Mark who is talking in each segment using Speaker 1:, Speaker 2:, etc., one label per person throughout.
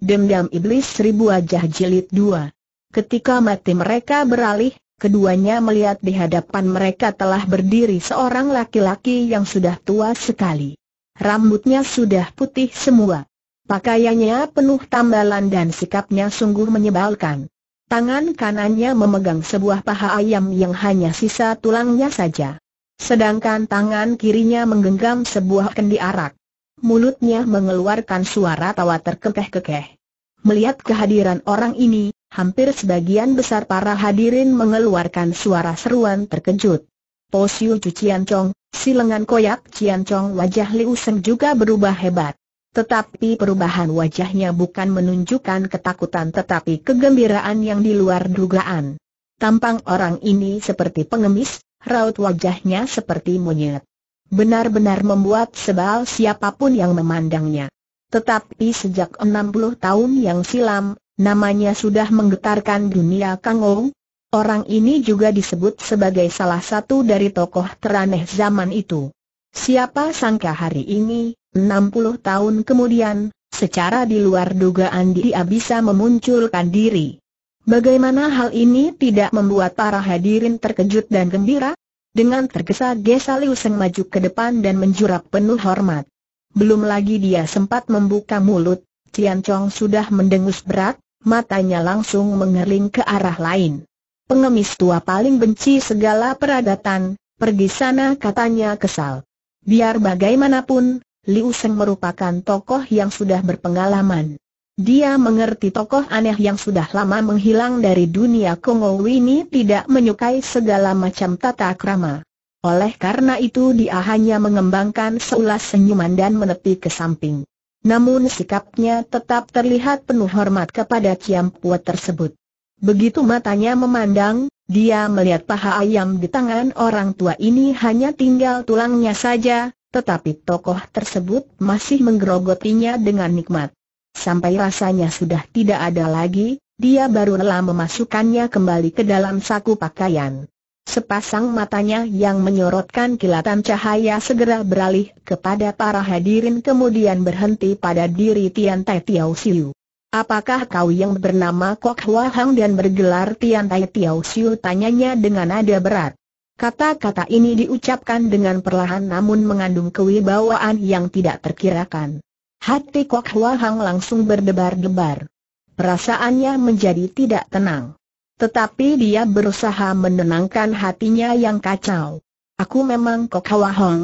Speaker 1: Dendam Iblis Seribu Wajah Jilid 2 Ketika mati mereka beralih, keduanya melihat di hadapan mereka telah berdiri seorang laki-laki yang sudah tua sekali. Rambutnya sudah putih semua. Pakaiannya penuh tambalan dan sikapnya sungguh menyebalkan. Tangan kanannya memegang sebuah paha ayam yang hanya sisa tulangnya saja. Sedangkan tangan kirinya menggenggam sebuah kendi arak mulutnya mengeluarkan suara tawa terkekeh-kekeh. Melihat kehadiran orang ini, hampir sebagian besar para hadirin mengeluarkan suara seruan terkejut. Posiu Cian silengan si lengan koyak cian Chong wajah Liu Seng juga berubah hebat. Tetapi perubahan wajahnya bukan menunjukkan ketakutan tetapi kegembiraan yang di luar dugaan. Tampang orang ini seperti pengemis, raut wajahnya seperti monyet benar-benar membuat sebal siapapun yang memandangnya. Tetapi sejak 60 tahun yang silam, namanya sudah menggetarkan dunia Ong. Orang ini juga disebut sebagai salah satu dari tokoh teraneh zaman itu. Siapa sangka hari ini, 60 tahun kemudian, secara di luar dugaan dia bisa memunculkan diri. Bagaimana hal ini tidak membuat para hadirin terkejut dan gembira? Dengan tergesa-gesa Liu Seng maju ke depan dan menjurap penuh hormat. Belum lagi dia sempat membuka mulut, Tian Chong sudah mendengus berat, matanya langsung mengering ke arah lain. Pengemis tua paling benci segala peradatan, pergi sana katanya kesal. Biar bagaimanapun, Liu Seng merupakan tokoh yang sudah berpengalaman. Dia mengerti tokoh aneh yang sudah lama menghilang dari dunia Kongo ini tidak menyukai segala macam tata krama. Oleh karena itu dia hanya mengembangkan seulas senyuman dan menepi ke samping. Namun sikapnya tetap terlihat penuh hormat kepada Kiam Puat tersebut. Begitu matanya memandang, dia melihat paha ayam di tangan orang tua ini hanya tinggal tulangnya saja, tetapi tokoh tersebut masih menggerogotinya dengan nikmat. Sampai rasanya sudah tidak ada lagi, dia baru rela memasukkannya kembali ke dalam saku pakaian. Sepasang matanya yang menyorotkan kilatan cahaya segera beralih kepada para hadirin kemudian berhenti pada diri Tian Tai Tiao Siu. Apakah kau yang bernama Kok Hua Hang dan bergelar Tian Tai Tiao Siu tanyanya dengan nada berat. Kata-kata ini diucapkan dengan perlahan namun mengandung kewibawaan yang tidak terkirakan. Hati Kok Hua Hang langsung berdebar-debar. Perasaannya menjadi tidak tenang. Tetapi dia berusaha menenangkan hatinya yang kacau. Aku memang Kok Hua Hang.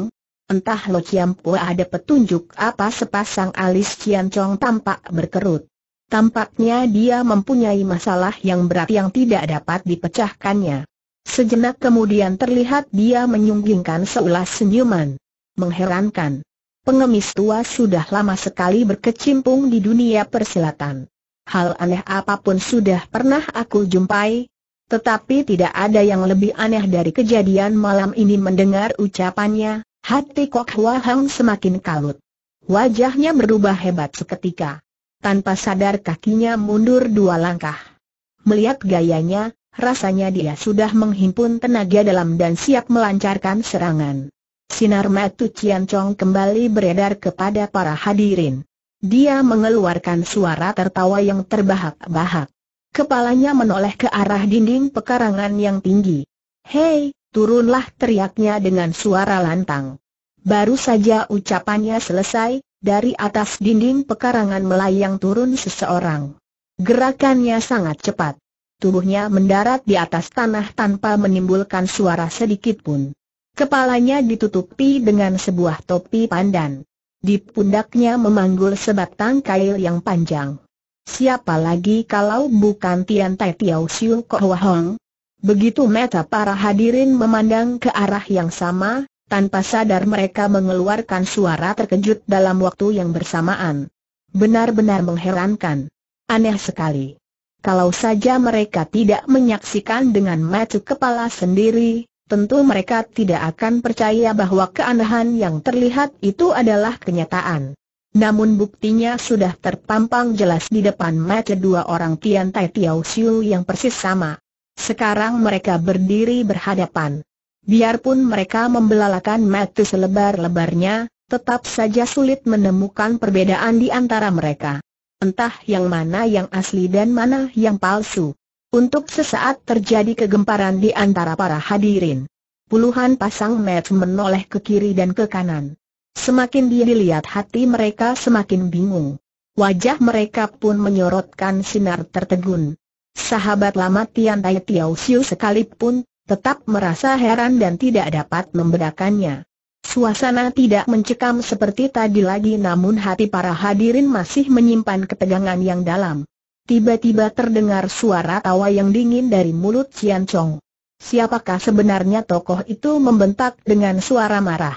Speaker 1: Entah Lo Chiam Pua ada petunjuk apa sepasang alis Chiam Chong tampak berkerut. Tampaknya dia mempunyai masalah yang berat yang tidak dapat dipecahkannya. Sejenak kemudian terlihat dia menyunggingkan seulas senyuman. Mengherankan pengemis tua sudah lama sekali berkecimpung di dunia persilatan. Hal aneh apapun sudah pernah aku jumpai, tetapi tidak ada yang lebih aneh dari kejadian malam ini mendengar ucapannya, hati Kok Hua Hang semakin kalut. Wajahnya berubah hebat seketika. Tanpa sadar kakinya mundur dua langkah. Melihat gayanya, rasanya dia sudah menghimpun tenaga dalam dan siap melancarkan serangan. Sinar matu Cian Chong kembali beredar kepada para hadirin. Dia mengeluarkan suara tertawa yang terbahak-bahak. Kepalanya menoleh ke arah dinding pekarangan yang tinggi. Hei, turunlah teriaknya dengan suara lantang. Baru saja ucapannya selesai, dari atas dinding pekarangan melayang turun seseorang. Gerakannya sangat cepat. Tubuhnya mendarat di atas tanah tanpa menimbulkan suara sedikit pun. Kepalanya ditutupi dengan sebuah topi pandan. Di pundaknya memanggul sebatang kail yang panjang. Siapa lagi kalau bukan Tian Tai Tiao Siu Hwa Hong? Begitu mata para hadirin memandang ke arah yang sama, tanpa sadar mereka mengeluarkan suara terkejut dalam waktu yang bersamaan. Benar-benar mengherankan. Aneh sekali. Kalau saja mereka tidak menyaksikan dengan mata kepala sendiri, tentu mereka tidak akan percaya bahwa keanehan yang terlihat itu adalah kenyataan. Namun buktinya sudah terpampang jelas di depan mata dua orang Tian Tai Tiao Xiu yang persis sama. Sekarang mereka berdiri berhadapan. Biarpun mereka membelalakan mata selebar-lebarnya, tetap saja sulit menemukan perbedaan di antara mereka. Entah yang mana yang asli dan mana yang palsu. Untuk sesaat terjadi kegemparan di antara para hadirin. Puluhan pasang mata menoleh ke kiri dan ke kanan. Semakin dia dilihat hati mereka semakin bingung. Wajah mereka pun menyorotkan sinar tertegun. Sahabat lama Tian Tai Tiao Xiu sekalipun, tetap merasa heran dan tidak dapat membedakannya. Suasana tidak mencekam seperti tadi lagi namun hati para hadirin masih menyimpan ketegangan yang dalam. Tiba-tiba terdengar suara tawa yang dingin dari mulut Cian Chong. Siapakah sebenarnya tokoh itu membentak dengan suara marah?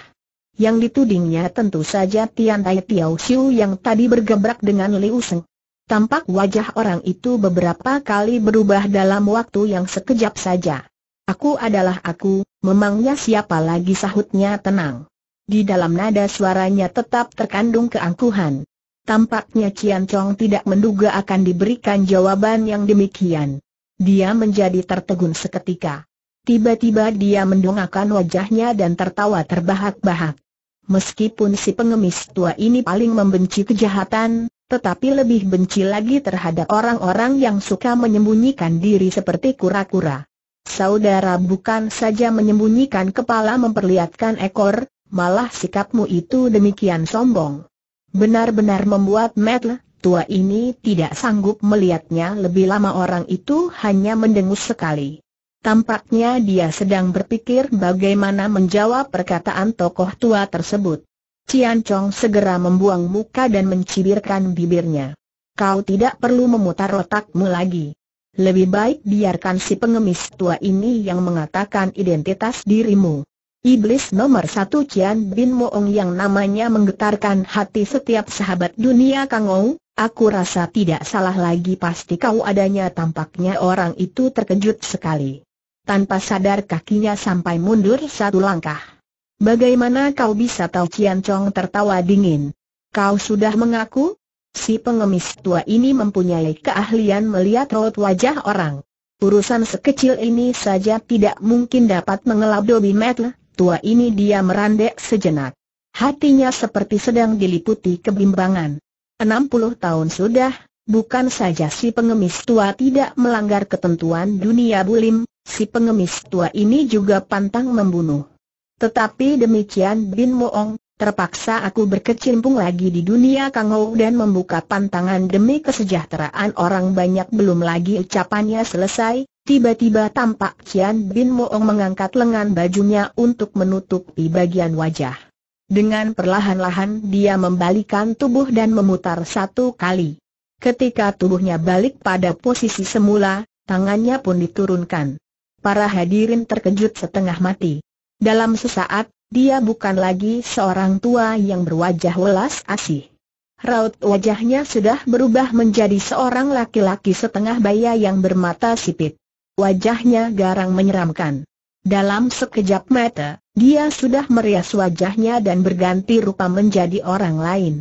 Speaker 1: Yang ditudingnya tentu saja Tian Tai Tiao Xiu yang tadi bergebrak dengan Liu Seng. Tampak wajah orang itu beberapa kali berubah dalam waktu yang sekejap saja. Aku adalah aku, memangnya siapa lagi sahutnya tenang. Di dalam nada suaranya tetap terkandung keangkuhan. Tampaknya Ciancong Chong tidak menduga akan diberikan jawaban yang demikian. Dia menjadi tertegun seketika. Tiba-tiba dia mendongakkan wajahnya dan tertawa terbahak-bahak. Meskipun si pengemis tua ini paling membenci kejahatan, tetapi lebih benci lagi terhadap orang-orang yang suka menyembunyikan diri seperti kura-kura. Saudara bukan saja menyembunyikan kepala memperlihatkan ekor, malah sikapmu itu demikian sombong. Benar-benar membuat Matt, tua ini tidak sanggup melihatnya lebih lama orang itu hanya mendengus sekali. Tampaknya dia sedang berpikir bagaimana menjawab perkataan tokoh tua tersebut. Cian Chong segera membuang muka dan mencibirkan bibirnya. Kau tidak perlu memutar otakmu lagi. Lebih baik biarkan si pengemis tua ini yang mengatakan identitas dirimu. Iblis nomor satu Cian Bin Moong yang namanya menggetarkan hati setiap sahabat dunia Kangou, aku rasa tidak salah lagi pasti kau adanya tampaknya orang itu terkejut sekali. Tanpa sadar kakinya sampai mundur satu langkah. Bagaimana kau bisa tahu Cian Chong tertawa dingin? Kau sudah mengaku? Si pengemis tua ini mempunyai keahlian melihat raut wajah orang. Urusan sekecil ini saja tidak mungkin dapat mengelabui metle, tua ini dia merandek sejenak. Hatinya seperti sedang diliputi kebimbangan. 60 tahun sudah, bukan saja si pengemis tua tidak melanggar ketentuan dunia bulim, si pengemis tua ini juga pantang membunuh. Tetapi demikian Bin Moong, terpaksa aku berkecimpung lagi di dunia Kangou dan membuka pantangan demi kesejahteraan orang banyak belum lagi ucapannya selesai, Tiba-tiba tampak Kian Bin Moong mengangkat lengan bajunya untuk menutupi bagian wajah. Dengan perlahan-lahan dia membalikan tubuh dan memutar satu kali. Ketika tubuhnya balik pada posisi semula, tangannya pun diturunkan. Para hadirin terkejut setengah mati. Dalam sesaat, dia bukan lagi seorang tua yang berwajah welas asih. Raut wajahnya sudah berubah menjadi seorang laki-laki setengah baya yang bermata sipit. Wajahnya garang menyeramkan. Dalam sekejap mata, dia sudah merias wajahnya dan berganti rupa menjadi orang lain.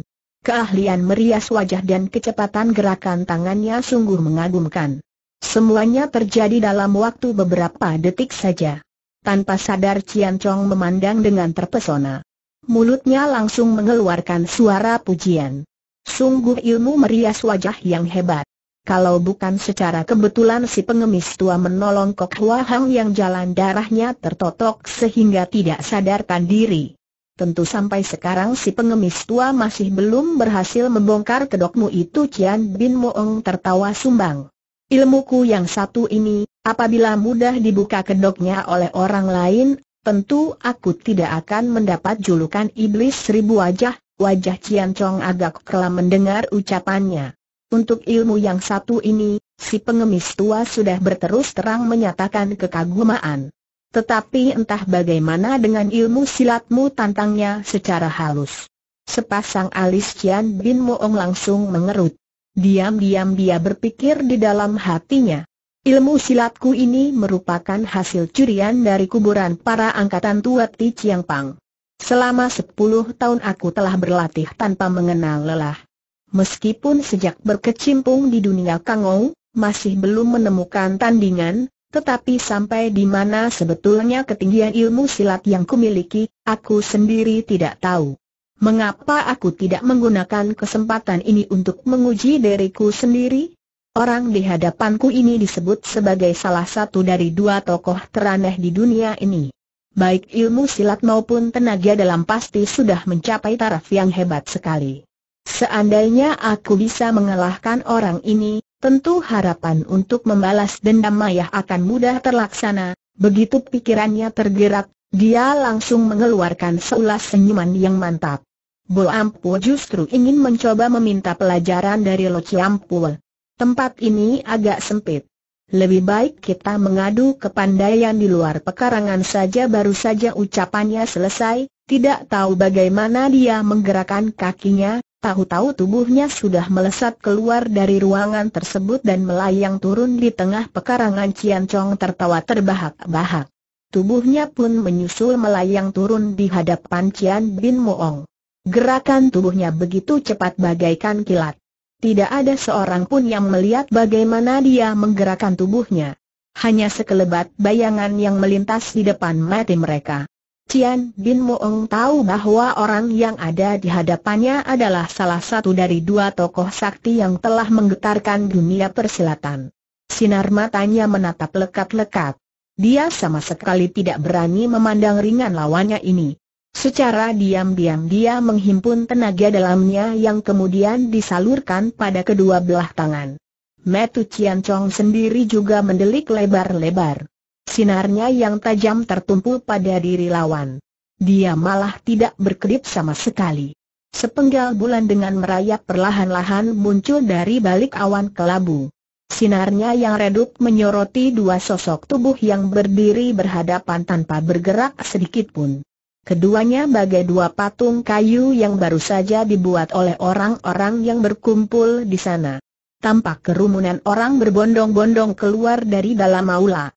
Speaker 1: Keahlian merias wajah dan kecepatan gerakan tangannya sungguh mengagumkan. Semuanya terjadi dalam waktu beberapa detik saja. Tanpa sadar Cian Chong memandang dengan terpesona. Mulutnya langsung mengeluarkan suara pujian. Sungguh ilmu merias wajah yang hebat. Kalau bukan secara kebetulan si pengemis tua menolong Kok Hua Hang yang jalan darahnya tertotok sehingga tidak sadarkan diri. Tentu sampai sekarang si pengemis tua masih belum berhasil membongkar kedokmu itu Cian Bin Moong tertawa sumbang. Ilmuku yang satu ini, apabila mudah dibuka kedoknya oleh orang lain, tentu aku tidak akan mendapat julukan iblis seribu wajah, wajah Cian Chong agak kelam mendengar ucapannya. Untuk ilmu yang satu ini, si pengemis tua sudah berterus terang menyatakan kekaguman. Tetapi entah bagaimana dengan ilmu silatmu tantangnya secara halus. Sepasang alis Cian Bin Moong langsung mengerut. Diam-diam dia berpikir di dalam hatinya. Ilmu silatku ini merupakan hasil curian dari kuburan para angkatan tua Ti Chiang Pang. Selama sepuluh tahun aku telah berlatih tanpa mengenal lelah. Meskipun sejak berkecimpung di dunia Kangou, masih belum menemukan tandingan, tetapi sampai di mana sebetulnya ketinggian ilmu silat yang kumiliki, aku sendiri tidak tahu. Mengapa aku tidak menggunakan kesempatan ini untuk menguji diriku sendiri? Orang di hadapanku ini disebut sebagai salah satu dari dua tokoh teraneh di dunia ini. Baik ilmu silat maupun tenaga dalam pasti sudah mencapai taraf yang hebat sekali. Seandainya aku bisa mengalahkan orang ini, tentu harapan untuk membalas dendam Mayah akan mudah terlaksana. Begitu pikirannya tergerak, dia langsung mengeluarkan seulas senyuman yang mantap. Bo Ampua justru ingin mencoba meminta pelajaran dari Lo Ciampua. Tempat ini agak sempit. Lebih baik kita mengadu ke kepandaian di luar pekarangan saja baru saja ucapannya selesai, tidak tahu bagaimana dia menggerakkan kakinya, Tahu-tahu tubuhnya sudah melesat keluar dari ruangan tersebut dan melayang turun di tengah pekarangan Cian Chong tertawa terbahak-bahak. Tubuhnya pun menyusul melayang turun di hadapan Cian Bin Moong. Gerakan tubuhnya begitu cepat bagaikan kilat. Tidak ada seorang pun yang melihat bagaimana dia menggerakkan tubuhnya. Hanya sekelebat bayangan yang melintas di depan mata mereka. Cian Bin Moong tahu bahwa orang yang ada di hadapannya adalah salah satu dari dua tokoh sakti yang telah menggetarkan dunia persilatan. Sinar matanya menatap lekat-lekat. Dia sama sekali tidak berani memandang ringan lawannya ini. Secara diam-diam dia menghimpun tenaga dalamnya yang kemudian disalurkan pada kedua belah tangan. Metu Cian Chong sendiri juga mendelik lebar-lebar. Sinarnya yang tajam tertumpu pada diri lawan. Dia malah tidak berkedip sama sekali. Sepenggal bulan dengan merayap perlahan-lahan muncul dari balik awan kelabu. Sinarnya yang redup menyoroti dua sosok tubuh yang berdiri berhadapan tanpa bergerak sedikit pun. Keduanya bagai dua patung kayu yang baru saja dibuat oleh orang-orang yang berkumpul di sana. Tampak kerumunan orang berbondong-bondong keluar dari dalam aula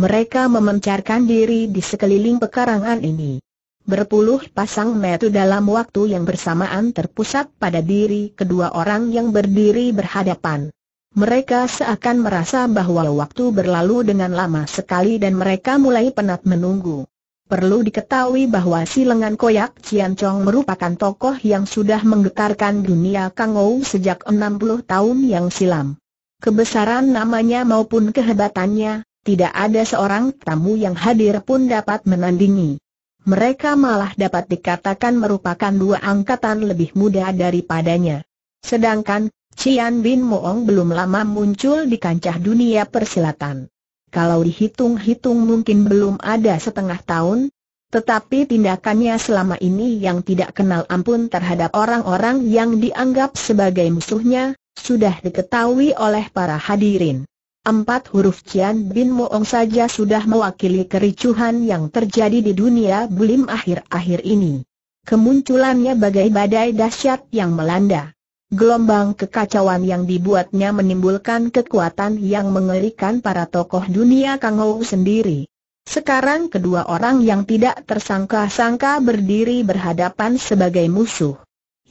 Speaker 1: mereka memencarkan diri di sekeliling pekarangan ini. Berpuluh pasang metu dalam waktu yang bersamaan terpusat pada diri kedua orang yang berdiri berhadapan. Mereka seakan merasa bahwa waktu berlalu dengan lama sekali dan mereka mulai penat menunggu. Perlu diketahui bahwa si lengan koyak Cian Chong merupakan tokoh yang sudah menggetarkan dunia Kangou sejak 60 tahun yang silam. Kebesaran namanya maupun kehebatannya, tidak ada seorang tamu yang hadir pun dapat menandingi. Mereka malah dapat dikatakan merupakan dua angkatan lebih muda daripadanya. Sedangkan, Cian Bin Moong belum lama muncul di kancah dunia persilatan. Kalau dihitung-hitung mungkin belum ada setengah tahun, tetapi tindakannya selama ini yang tidak kenal ampun terhadap orang-orang yang dianggap sebagai musuhnya, sudah diketahui oleh para hadirin. Empat huruf Cian Bin Moong saja sudah mewakili kericuhan yang terjadi di dunia bulim akhir-akhir ini. Kemunculannya bagai badai dahsyat yang melanda. Gelombang kekacauan yang dibuatnya menimbulkan kekuatan yang mengerikan para tokoh dunia Kangou sendiri. Sekarang kedua orang yang tidak tersangka-sangka berdiri berhadapan sebagai musuh.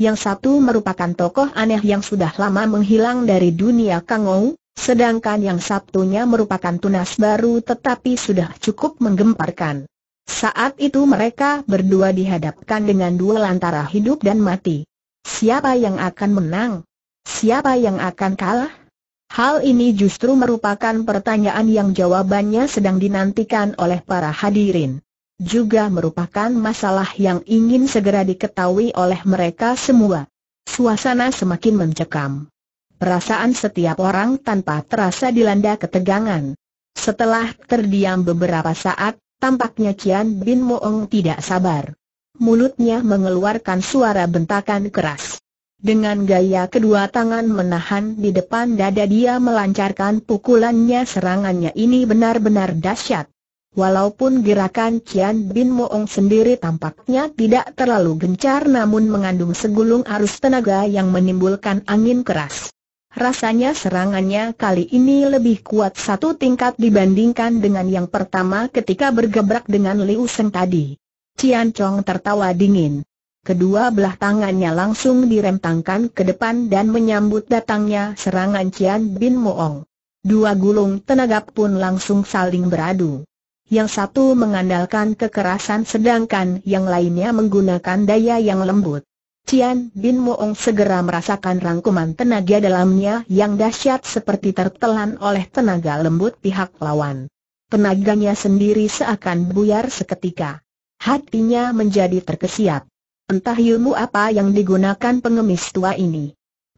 Speaker 1: Yang satu merupakan tokoh aneh yang sudah lama menghilang dari dunia Kangou, Sedangkan yang Sabtunya merupakan tunas baru tetapi sudah cukup menggemparkan. Saat itu mereka berdua dihadapkan dengan duel antara hidup dan mati. Siapa yang akan menang? Siapa yang akan kalah? Hal ini justru merupakan pertanyaan yang jawabannya sedang dinantikan oleh para hadirin. Juga merupakan masalah yang ingin segera diketahui oleh mereka semua. Suasana semakin mencekam perasaan setiap orang tanpa terasa dilanda ketegangan. Setelah terdiam beberapa saat, tampaknya Cian Bin Moong tidak sabar. Mulutnya mengeluarkan suara bentakan keras. Dengan gaya kedua tangan menahan di depan dada dia melancarkan pukulannya serangannya ini benar-benar dahsyat. Walaupun gerakan Cian Bin Moong sendiri tampaknya tidak terlalu gencar namun mengandung segulung arus tenaga yang menimbulkan angin keras. Rasanya serangannya kali ini lebih kuat satu tingkat dibandingkan dengan yang pertama ketika bergebrak dengan Liu Seng tadi. Cian Chong tertawa dingin. Kedua belah tangannya langsung direntangkan ke depan dan menyambut datangnya serangan Cian Bin Moong. Dua gulung tenaga pun langsung saling beradu. Yang satu mengandalkan kekerasan sedangkan yang lainnya menggunakan daya yang lembut. Cian Bin Moong segera merasakan rangkuman tenaga dalamnya yang dahsyat seperti tertelan oleh tenaga lembut pihak lawan. Tenaganya sendiri seakan buyar seketika. Hatinya menjadi terkesiap. Entah ilmu apa yang digunakan pengemis tua ini.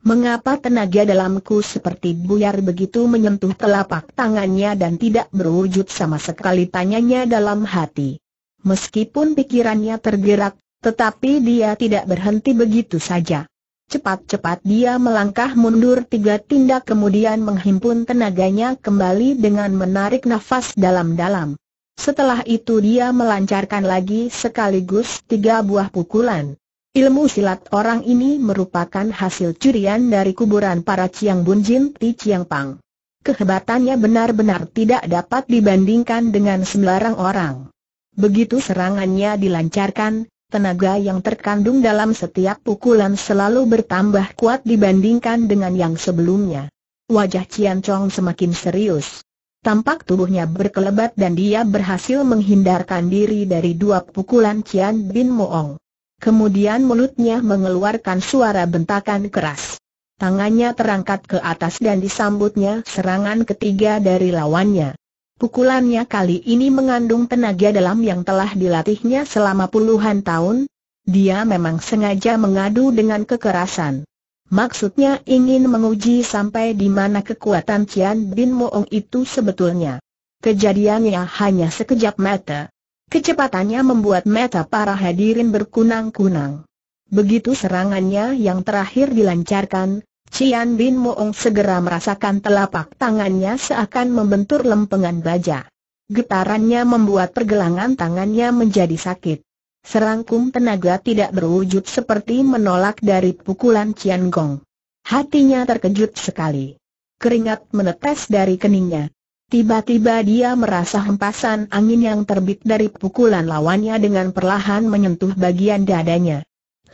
Speaker 1: Mengapa tenaga dalamku seperti buyar begitu menyentuh telapak tangannya dan tidak berwujud sama sekali tanyanya dalam hati. Meskipun pikirannya tergerak tetapi dia tidak berhenti begitu saja. Cepat-cepat dia melangkah mundur tiga tindak kemudian menghimpun tenaganya kembali dengan menarik nafas dalam-dalam. Setelah itu dia melancarkan lagi sekaligus tiga buah pukulan. Ilmu silat orang ini merupakan hasil curian dari kuburan para Chiang Bun Jin Ti Chiang Pang. Kehebatannya benar-benar tidak dapat dibandingkan dengan sembarang orang. Begitu serangannya dilancarkan, Tenaga yang terkandung dalam setiap pukulan selalu bertambah kuat dibandingkan dengan yang sebelumnya. Wajah Cian Chong semakin serius. Tampak tubuhnya berkelebat dan dia berhasil menghindarkan diri dari dua pukulan Cian Bin Moong. Kemudian mulutnya mengeluarkan suara bentakan keras. Tangannya terangkat ke atas dan disambutnya serangan ketiga dari lawannya. Pukulannya kali ini mengandung tenaga dalam yang telah dilatihnya selama puluhan tahun. Dia memang sengaja mengadu dengan kekerasan. Maksudnya ingin menguji sampai di mana kekuatan Cian Bin Moong itu sebetulnya. Kejadiannya hanya sekejap mata. Kecepatannya membuat mata para hadirin berkunang-kunang. Begitu serangannya yang terakhir dilancarkan, Cian Bin Moong segera merasakan telapak tangannya seakan membentur lempengan baja. Getarannya membuat pergelangan tangannya menjadi sakit. Serangkum tenaga tidak berwujud seperti menolak dari pukulan Cian Gong. Hatinya terkejut sekali. Keringat menetes dari keningnya. Tiba-tiba dia merasa hempasan angin yang terbit dari pukulan lawannya dengan perlahan menyentuh bagian dadanya.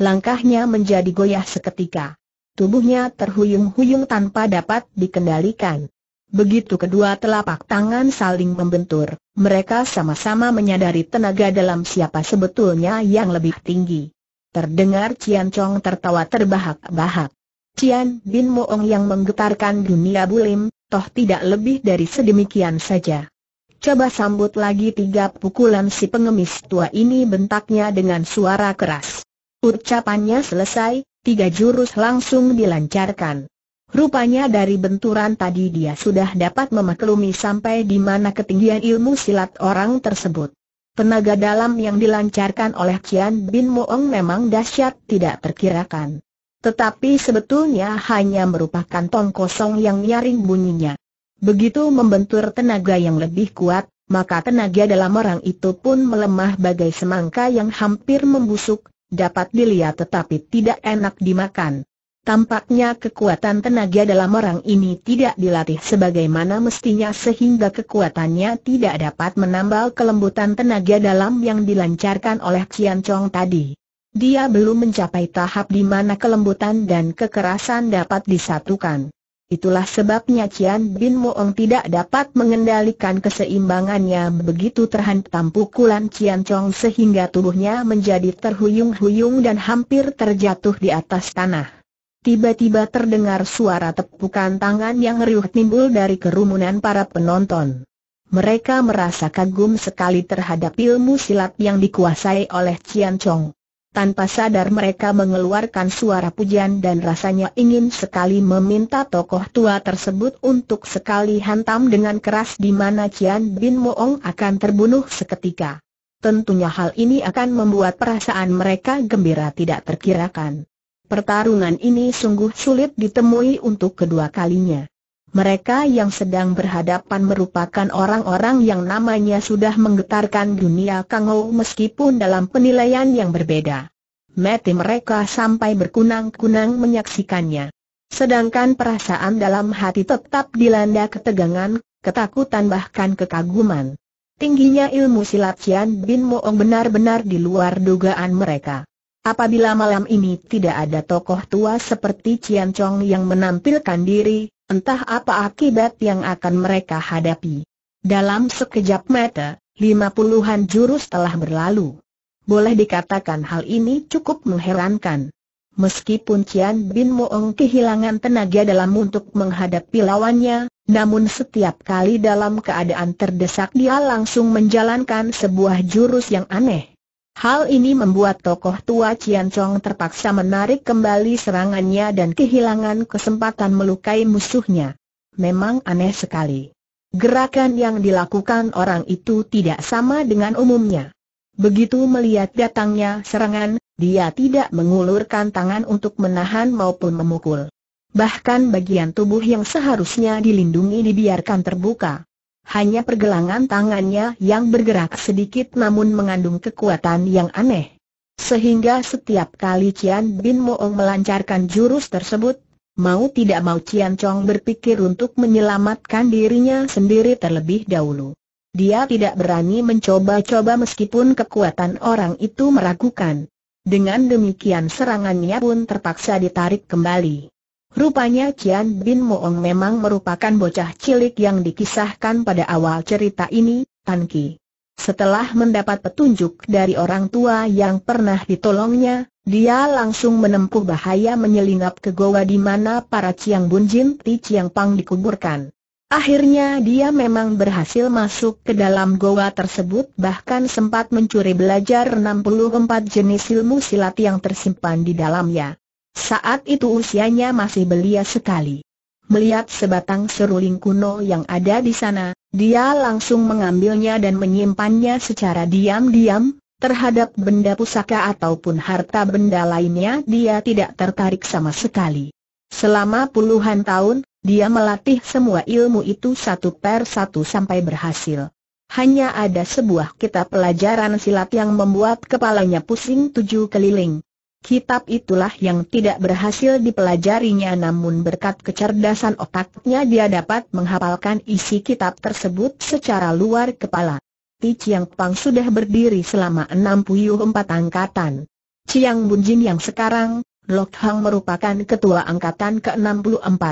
Speaker 1: Langkahnya menjadi goyah seketika. Tubuhnya terhuyung-huyung tanpa dapat dikendalikan. Begitu kedua telapak tangan saling membentur, mereka sama-sama menyadari tenaga dalam siapa sebetulnya yang lebih tinggi. Terdengar Cian Chong tertawa terbahak-bahak. Cian Bin Moong yang menggetarkan dunia bulim, toh tidak lebih dari sedemikian saja. Coba sambut lagi tiga pukulan si pengemis tua ini bentaknya dengan suara keras. Ucapannya selesai, tiga jurus langsung dilancarkan. Rupanya dari benturan tadi dia sudah dapat memaklumi sampai di mana ketinggian ilmu silat orang tersebut. Tenaga dalam yang dilancarkan oleh Qian Bin Moong memang dahsyat tidak terkirakan. Tetapi sebetulnya hanya merupakan tong kosong yang nyaring bunyinya. Begitu membentur tenaga yang lebih kuat, maka tenaga dalam orang itu pun melemah bagai semangka yang hampir membusuk, dapat dilihat tetapi tidak enak dimakan. Tampaknya kekuatan tenaga dalam orang ini tidak dilatih sebagaimana mestinya sehingga kekuatannya tidak dapat menambal kelembutan tenaga dalam yang dilancarkan oleh Qian Chong tadi. Dia belum mencapai tahap di mana kelembutan dan kekerasan dapat disatukan. Itulah sebabnya Cian Bin Moong tidak dapat mengendalikan keseimbangannya begitu terhantam pukulan Cian Chong sehingga tubuhnya menjadi terhuyung-huyung dan hampir terjatuh di atas tanah. Tiba-tiba terdengar suara tepukan tangan yang riuh timbul dari kerumunan para penonton. Mereka merasa kagum sekali terhadap ilmu silat yang dikuasai oleh Cian Chong. Tanpa sadar mereka mengeluarkan suara pujian dan rasanya ingin sekali meminta tokoh tua tersebut untuk sekali hantam dengan keras di mana Cian Bin Moong akan terbunuh seketika. Tentunya hal ini akan membuat perasaan mereka gembira tidak terkirakan. Pertarungan ini sungguh sulit ditemui untuk kedua kalinya. Mereka yang sedang berhadapan merupakan orang-orang yang namanya sudah menggetarkan dunia Kangou meskipun dalam penilaian yang berbeda. Mati mereka sampai berkunang-kunang menyaksikannya. Sedangkan perasaan dalam hati tetap dilanda ketegangan, ketakutan bahkan kekaguman. Tingginya ilmu silat Cian Bin Moong benar-benar di luar dugaan mereka. Apabila malam ini tidak ada tokoh tua seperti Cian Chong yang menampilkan diri, Entah apa akibat yang akan mereka hadapi. Dalam sekejap mata, lima puluhan jurus telah berlalu. Boleh dikatakan hal ini cukup mengherankan. Meskipun Cian Bin Moong kehilangan tenaga dalam untuk menghadapi lawannya, namun setiap kali dalam keadaan terdesak dia langsung menjalankan sebuah jurus yang aneh. Hal ini membuat tokoh tua Cian Chong terpaksa menarik kembali serangannya dan kehilangan kesempatan melukai musuhnya. Memang aneh sekali. Gerakan yang dilakukan orang itu tidak sama dengan umumnya. Begitu melihat datangnya serangan, dia tidak mengulurkan tangan untuk menahan maupun memukul. Bahkan bagian tubuh yang seharusnya dilindungi dibiarkan terbuka hanya pergelangan tangannya yang bergerak sedikit namun mengandung kekuatan yang aneh. Sehingga setiap kali Cian Bin Moong melancarkan jurus tersebut, mau tidak mau Cian Chong berpikir untuk menyelamatkan dirinya sendiri terlebih dahulu. Dia tidak berani mencoba-coba meskipun kekuatan orang itu meragukan. Dengan demikian serangannya pun terpaksa ditarik kembali. Rupanya Cian Bin Moong memang merupakan bocah cilik yang dikisahkan pada awal cerita ini, Tan Ki. Setelah mendapat petunjuk dari orang tua yang pernah ditolongnya, dia langsung menempuh bahaya menyelinap ke goa di mana para Ciang Bun Jin Ti Ciang Pang dikuburkan. Akhirnya dia memang berhasil masuk ke dalam goa tersebut bahkan sempat mencuri belajar 64 jenis ilmu silat yang tersimpan di dalamnya. Saat itu usianya masih belia sekali. Melihat sebatang seruling kuno yang ada di sana, dia langsung mengambilnya dan menyimpannya secara diam-diam, terhadap benda pusaka ataupun harta benda lainnya dia tidak tertarik sama sekali. Selama puluhan tahun, dia melatih semua ilmu itu satu per satu sampai berhasil. Hanya ada sebuah kitab pelajaran silat yang membuat kepalanya pusing tujuh keliling. Kitab itulah yang tidak berhasil dipelajarinya namun berkat kecerdasan otaknya dia dapat menghafalkan isi kitab tersebut secara luar kepala. Ti Chiang Pang sudah berdiri selama enam empat angkatan. Chiang Bunjin yang sekarang, Lok Hang merupakan ketua angkatan ke-64.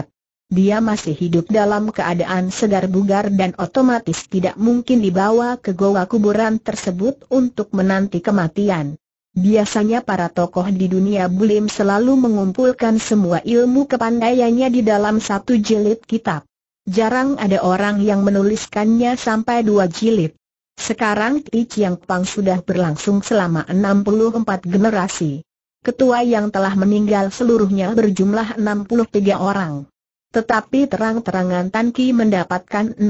Speaker 1: Dia masih hidup dalam keadaan segar bugar dan otomatis tidak mungkin dibawa ke goa kuburan tersebut untuk menanti kematian. Biasanya para tokoh di dunia bulim selalu mengumpulkan semua ilmu kepandaiannya di dalam satu jilid kitab. Jarang ada orang yang menuliskannya sampai dua jilid. Sekarang Ti Chiang Pang sudah berlangsung selama 64 generasi. Ketua yang telah meninggal seluruhnya berjumlah 63 orang. Tetapi terang-terangan Tan Ki mendapatkan 64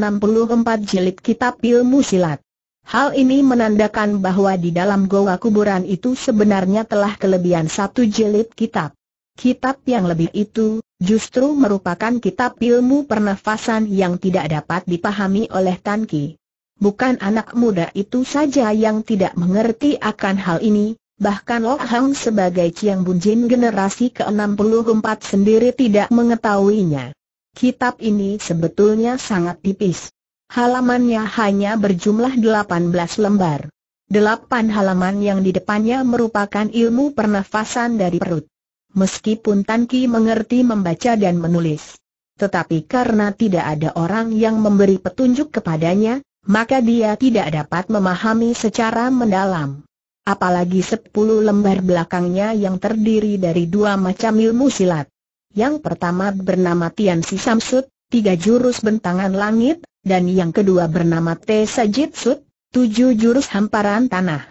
Speaker 1: jilid kitab ilmu silat. Hal ini menandakan bahwa di dalam goa kuburan itu sebenarnya telah kelebihan satu jilid kitab. Kitab yang lebih itu, justru merupakan kitab ilmu pernafasan yang tidak dapat dipahami oleh Tan Ki. Bukan anak muda itu saja yang tidak mengerti akan hal ini, bahkan Lo Hang sebagai Chiang Bunjin generasi ke-64 sendiri tidak mengetahuinya. Kitab ini sebetulnya sangat tipis. Halamannya hanya berjumlah 18 lembar. Delapan halaman yang di depannya merupakan ilmu pernafasan dari perut. Meskipun Tan Ki mengerti membaca dan menulis, tetapi karena tidak ada orang yang memberi petunjuk kepadanya, maka dia tidak dapat memahami secara mendalam. Apalagi sepuluh lembar belakangnya yang terdiri dari dua macam ilmu silat. Yang pertama bernama Tian Si Samsut, tiga jurus bentangan langit, dan yang kedua bernama T Sajitsut, tujuh jurus hamparan tanah.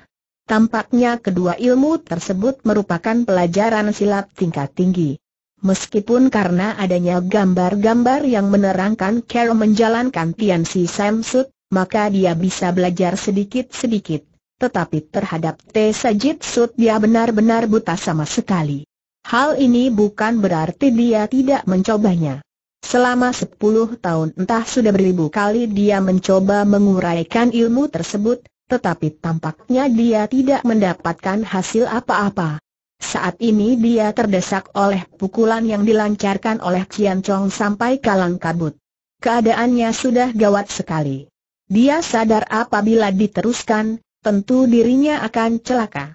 Speaker 1: Tampaknya kedua ilmu tersebut merupakan pelajaran silat tingkat tinggi. Meskipun karena adanya gambar-gambar yang menerangkan Carol menjalankan Tianxi Samsut, maka dia bisa belajar sedikit-sedikit. Tetapi terhadap T Jitsut dia benar-benar buta sama sekali. Hal ini bukan berarti dia tidak mencobanya. Selama sepuluh tahun entah sudah beribu kali dia mencoba menguraikan ilmu tersebut, tetapi tampaknya dia tidak mendapatkan hasil apa-apa. Saat ini dia terdesak oleh pukulan yang dilancarkan oleh Cian Chong sampai kalang kabut. Keadaannya sudah gawat sekali. Dia sadar apabila diteruskan, tentu dirinya akan celaka.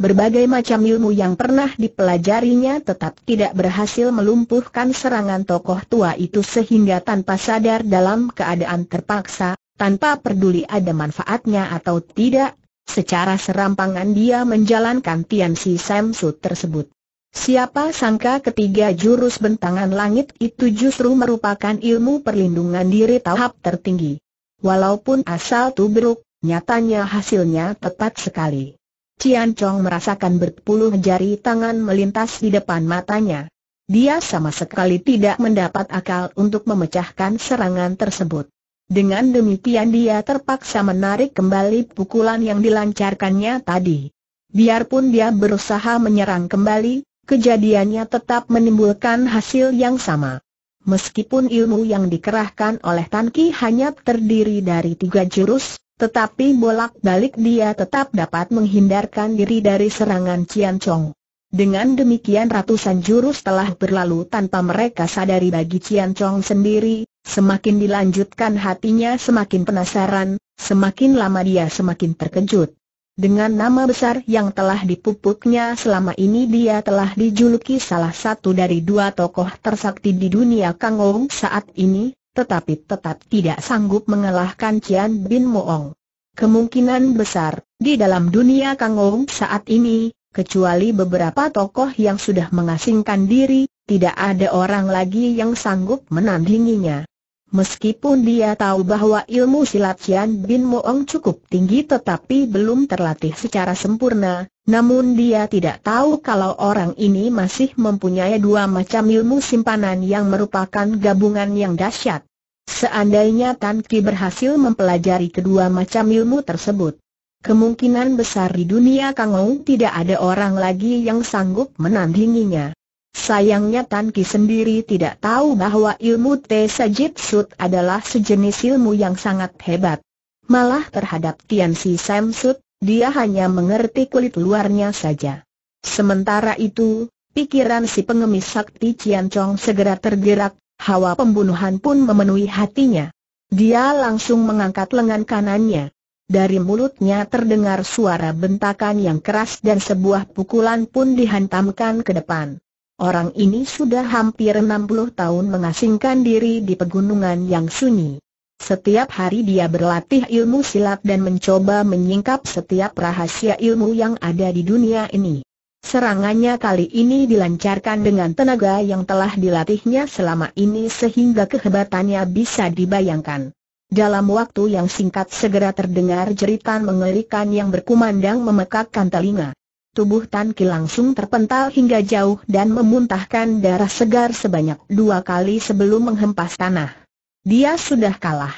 Speaker 1: Berbagai macam ilmu yang pernah dipelajarinya tetap tidak berhasil melumpuhkan serangan tokoh tua itu sehingga tanpa sadar dalam keadaan terpaksa, tanpa peduli ada manfaatnya atau tidak, secara serampangan dia menjalankan Tian Si Sam Su tersebut. Siapa sangka ketiga jurus bentangan langit itu justru merupakan ilmu perlindungan diri tahap tertinggi. Walaupun asal tubruk, nyatanya hasilnya tepat sekali. Cian Chong merasakan berpuluh jari tangan melintas di depan matanya. Dia sama sekali tidak mendapat akal untuk memecahkan serangan tersebut. Dengan demikian dia terpaksa menarik kembali pukulan yang dilancarkannya tadi. Biarpun dia berusaha menyerang kembali, kejadiannya tetap menimbulkan hasil yang sama. Meskipun ilmu yang dikerahkan oleh Tan hanya terdiri dari tiga jurus, tetapi bolak-balik dia tetap dapat menghindarkan diri dari serangan Cian Chong. Dengan demikian ratusan jurus telah berlalu tanpa mereka sadari bagi Cian Chong sendiri, semakin dilanjutkan hatinya semakin penasaran, semakin lama dia semakin terkejut. Dengan nama besar yang telah dipupuknya selama ini dia telah dijuluki salah satu dari dua tokoh tersakti di dunia Kangong saat ini, tetapi tetap tidak sanggup mengalahkan Cian Bin Moong. Kemungkinan besar, di dalam dunia Kangong saat ini, kecuali beberapa tokoh yang sudah mengasingkan diri, tidak ada orang lagi yang sanggup menandinginya. Meskipun dia tahu bahwa ilmu silat Cian Bin Moong cukup tinggi tetapi belum terlatih secara sempurna, namun dia tidak tahu kalau orang ini masih mempunyai dua macam ilmu simpanan yang merupakan gabungan yang dahsyat. Seandainya Tan Ki berhasil mempelajari kedua macam ilmu tersebut, kemungkinan besar di dunia Kangou tidak ada orang lagi yang sanggup menandinginya. Sayangnya Tan Ki sendiri tidak tahu bahwa ilmu Te Sut adalah sejenis ilmu yang sangat hebat. Malah terhadap Tian Si Samsut, dia hanya mengerti kulit luarnya saja. Sementara itu, pikiran si pengemis sakti Cian Chong segera tergerak, hawa pembunuhan pun memenuhi hatinya. Dia langsung mengangkat lengan kanannya. Dari mulutnya terdengar suara bentakan yang keras dan sebuah pukulan pun dihantamkan ke depan. Orang ini sudah hampir 60 tahun mengasingkan diri di pegunungan yang sunyi. Setiap hari dia berlatih ilmu silat dan mencoba menyingkap setiap rahasia ilmu yang ada di dunia ini. Serangannya kali ini dilancarkan dengan tenaga yang telah dilatihnya selama ini sehingga kehebatannya bisa dibayangkan. Dalam waktu yang singkat segera terdengar jeritan mengerikan yang berkumandang memekakkan telinga. Tubuh Tan Ki langsung terpental hingga jauh dan memuntahkan darah segar sebanyak dua kali sebelum menghempas tanah. Dia sudah kalah.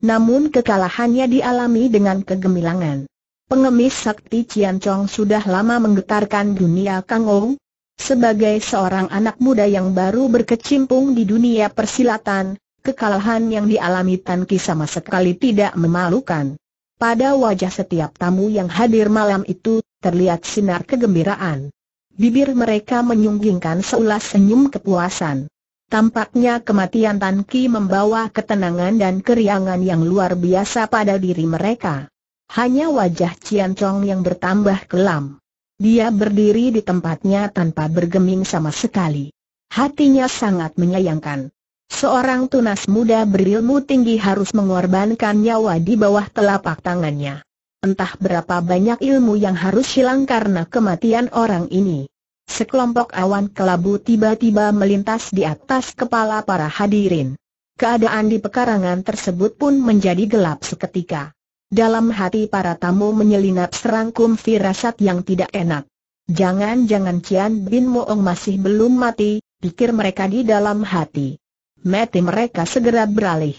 Speaker 1: Namun kekalahannya dialami dengan kegemilangan. Pengemis sakti Cian Chong sudah lama menggetarkan dunia Kang Ou, sebagai seorang anak muda yang baru berkecimpung di dunia persilatan, kekalahan yang dialami Tan Ki sama sekali tidak memalukan. Pada wajah setiap tamu yang hadir malam itu, terlihat sinar kegembiraan. Bibir mereka menyunggingkan seulas senyum kepuasan. Tampaknya kematian Tan Ki membawa ketenangan dan keriangan yang luar biasa pada diri mereka. Hanya wajah Cian Chong yang bertambah kelam. Dia berdiri di tempatnya tanpa bergeming sama sekali. Hatinya sangat menyayangkan. Seorang tunas muda berilmu tinggi harus mengorbankan nyawa di bawah telapak tangannya. Entah berapa banyak ilmu yang harus hilang karena kematian orang ini. Sekelompok awan kelabu tiba-tiba melintas di atas kepala para hadirin. Keadaan di pekarangan tersebut pun menjadi gelap seketika. Dalam hati para tamu menyelinap serangkum firasat yang tidak enak. Jangan-jangan Cian Bin Moong masih belum mati, pikir mereka di dalam hati mati mereka segera beralih.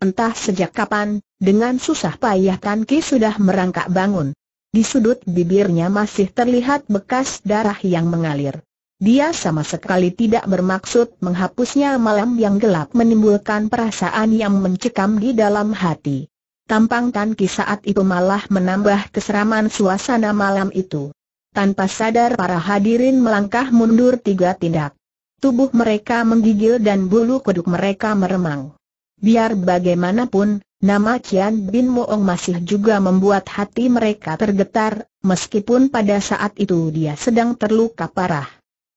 Speaker 1: Entah sejak kapan, dengan susah payah Tan Ki sudah merangkak bangun. Di sudut bibirnya masih terlihat bekas darah yang mengalir. Dia sama sekali tidak bermaksud menghapusnya malam yang gelap menimbulkan perasaan yang mencekam di dalam hati. Tampang Tan Ki saat itu malah menambah keseraman suasana malam itu. Tanpa sadar para hadirin melangkah mundur tiga tindak tubuh mereka menggigil dan bulu kuduk mereka meremang. Biar bagaimanapun, nama Cian Bin Moong masih juga membuat hati mereka tergetar, meskipun pada saat itu dia sedang terluka parah.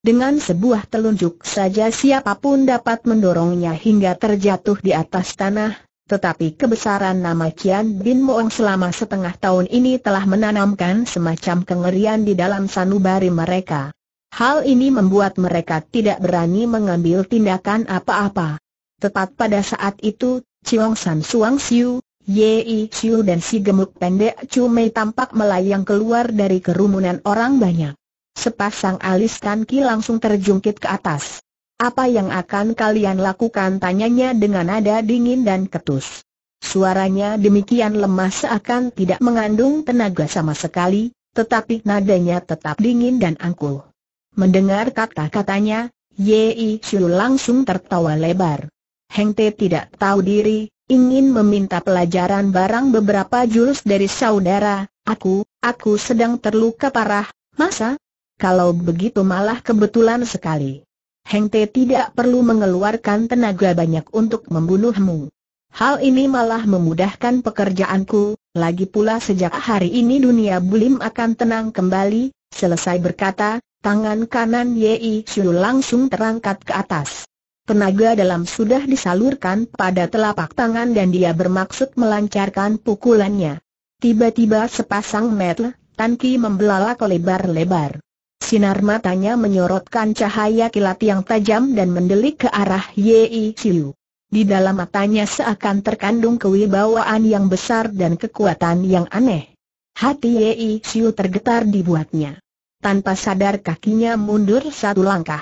Speaker 1: Dengan sebuah telunjuk saja siapapun dapat mendorongnya hingga terjatuh di atas tanah, tetapi kebesaran nama Cian Bin Moong selama setengah tahun ini telah menanamkan semacam kengerian di dalam sanubari mereka. Hal ini membuat mereka tidak berani mengambil tindakan apa-apa. Tepat pada saat itu, Chiong San Suang Siu, Yei Siu dan si gemuk pendek Chu tampak melayang keluar dari kerumunan orang banyak. Sepasang alis Tanki langsung terjungkit ke atas. Apa yang akan kalian lakukan tanyanya dengan nada dingin dan ketus. Suaranya demikian lemah seakan tidak mengandung tenaga sama sekali, tetapi nadanya tetap dingin dan angkuh. Mendengar kata-katanya, Yei Xiu langsung tertawa lebar. Heng Te tidak tahu diri, ingin meminta pelajaran barang beberapa jurus dari saudara, aku, aku sedang terluka parah, masa? Kalau begitu malah kebetulan sekali. Heng Te tidak perlu mengeluarkan tenaga banyak untuk membunuhmu. Hal ini malah memudahkan pekerjaanku, lagi pula sejak hari ini dunia bulim akan tenang kembali, selesai berkata, Tangan kanan Yei Xiu langsung terangkat ke atas. Tenaga dalam sudah disalurkan pada telapak tangan dan dia bermaksud melancarkan pukulannya. Tiba-tiba sepasang metel, Tanki membelalak lebar-lebar. Sinar matanya menyorotkan cahaya kilat yang tajam dan mendelik ke arah Yei Xiu. Di dalam matanya seakan terkandung kewibawaan yang besar dan kekuatan yang aneh. Hati Yei Xiu tergetar dibuatnya tanpa sadar kakinya mundur satu langkah.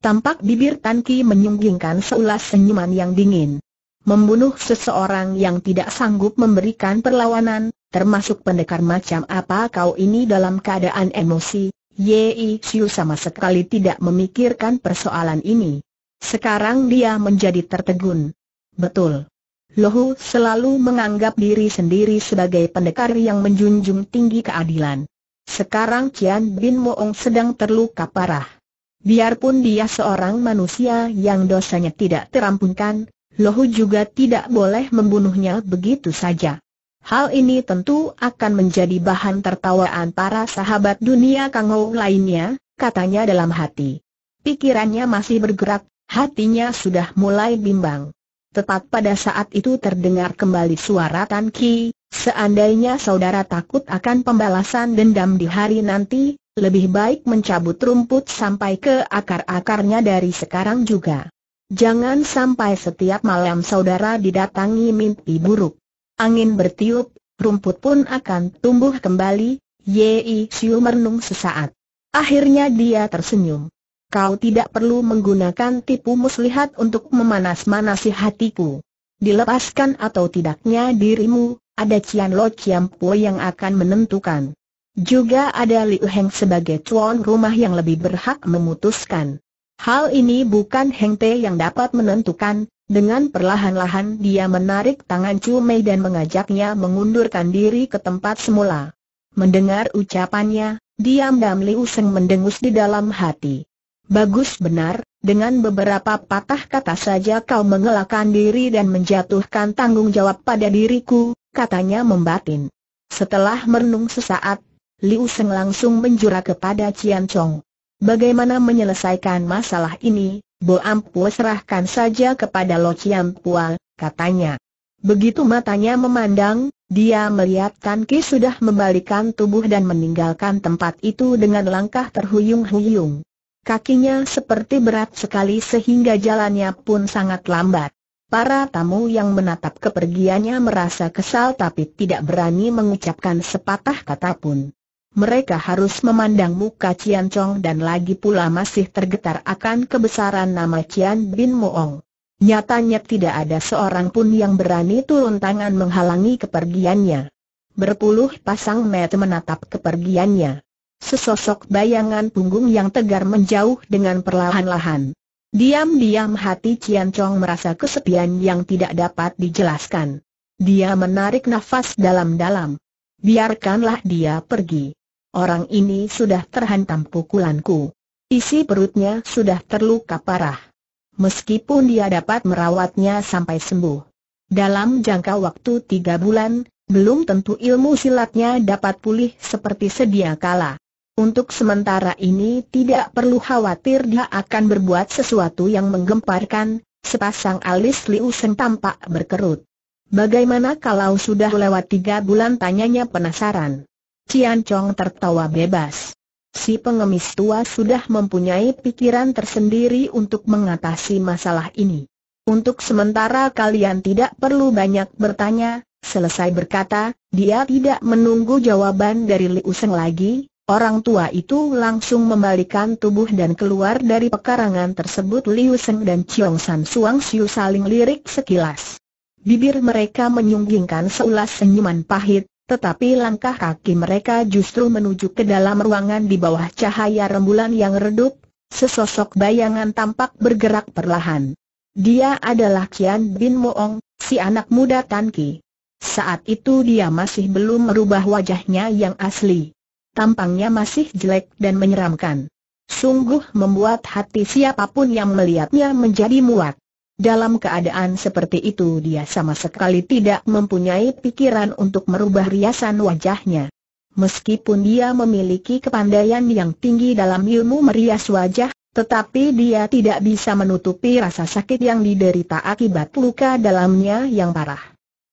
Speaker 1: Tampak bibir Tan Ki menyunggingkan seulas senyuman yang dingin. Membunuh seseorang yang tidak sanggup memberikan perlawanan, termasuk pendekar macam apa kau ini dalam keadaan emosi, Yei Xiu sama sekali tidak memikirkan persoalan ini. Sekarang dia menjadi tertegun. Betul. Lohu selalu menganggap diri sendiri sebagai pendekar yang menjunjung tinggi keadilan. Sekarang Cian Bin Moong sedang terluka parah. Biarpun dia seorang manusia yang dosanya tidak terampunkan, Lohu juga tidak boleh membunuhnya begitu saja. Hal ini tentu akan menjadi bahan tertawaan para sahabat dunia Kang Kangou lainnya, katanya dalam hati. Pikirannya masih bergerak, hatinya sudah mulai bimbang. Tepat pada saat itu terdengar kembali suara Tan Ki, seandainya saudara takut akan pembalasan dendam di hari nanti, lebih baik mencabut rumput sampai ke akar-akarnya dari sekarang juga. Jangan sampai setiap malam saudara didatangi mimpi buruk. Angin bertiup, rumput pun akan tumbuh kembali, Yei Siu merenung sesaat. Akhirnya dia tersenyum kau tidak perlu menggunakan tipu muslihat untuk memanas-manasi hatiku. Dilepaskan atau tidaknya dirimu, ada Cian Lo Cian Po yang akan menentukan. Juga ada Liu Heng sebagai tuan rumah yang lebih berhak memutuskan. Hal ini bukan Heng Te yang dapat menentukan, dengan perlahan-lahan dia menarik tangan Chu Mei dan mengajaknya mengundurkan diri ke tempat semula. Mendengar ucapannya, diam-diam Liu Seng mendengus di dalam hati. Bagus benar, dengan beberapa patah kata saja kau mengelakkan diri dan menjatuhkan tanggung jawab pada diriku, katanya membatin. Setelah merenung sesaat, Liu Seng langsung menjura kepada Cian Chong. Bagaimana menyelesaikan masalah ini, Bo Ampu serahkan saja kepada Lo Cian Pual, katanya. Begitu matanya memandang, dia melihat Tan Ki sudah membalikan tubuh dan meninggalkan tempat itu dengan langkah terhuyung-huyung kakinya seperti berat sekali sehingga jalannya pun sangat lambat. Para tamu yang menatap kepergiannya merasa kesal tapi tidak berani mengucapkan sepatah kata pun. Mereka harus memandang muka Cian Chong dan lagi pula masih tergetar akan kebesaran nama Cian Bin Moong. Nyatanya tidak ada seorang pun yang berani turun tangan menghalangi kepergiannya. Berpuluh pasang mata menatap kepergiannya sesosok bayangan punggung yang tegar menjauh dengan perlahan-lahan. Diam-diam hati Cian Chong merasa kesepian yang tidak dapat dijelaskan. Dia menarik nafas dalam-dalam. Biarkanlah dia pergi. Orang ini sudah terhantam pukulanku. Isi perutnya sudah terluka parah. Meskipun dia dapat merawatnya sampai sembuh. Dalam jangka waktu tiga bulan, belum tentu ilmu silatnya dapat pulih seperti sedia kala. Untuk sementara ini tidak perlu khawatir dia akan berbuat sesuatu yang menggemparkan, sepasang alis Liu Sen tampak berkerut. Bagaimana kalau sudah lewat tiga bulan tanyanya penasaran. Cian Chong tertawa bebas. Si pengemis tua sudah mempunyai pikiran tersendiri untuk mengatasi masalah ini. Untuk sementara kalian tidak perlu banyak bertanya, selesai berkata, dia tidak menunggu jawaban dari Liu Seng lagi, Orang tua itu langsung membalikan tubuh dan keluar dari pekarangan tersebut Liu Seng dan Chiong San Suang Siu saling lirik sekilas. Bibir mereka menyunggingkan seulas senyuman pahit, tetapi langkah kaki mereka justru menuju ke dalam ruangan di bawah cahaya rembulan yang redup, sesosok bayangan tampak bergerak perlahan. Dia adalah Kian Bin Moong, si anak muda Tan Ki. Saat itu dia masih belum merubah wajahnya yang asli tampangnya masih jelek dan menyeramkan. Sungguh membuat hati siapapun yang melihatnya menjadi muak. Dalam keadaan seperti itu dia sama sekali tidak mempunyai pikiran untuk merubah riasan wajahnya. Meskipun dia memiliki kepandaian yang tinggi dalam ilmu merias wajah, tetapi dia tidak bisa menutupi rasa sakit yang diderita akibat luka dalamnya yang parah.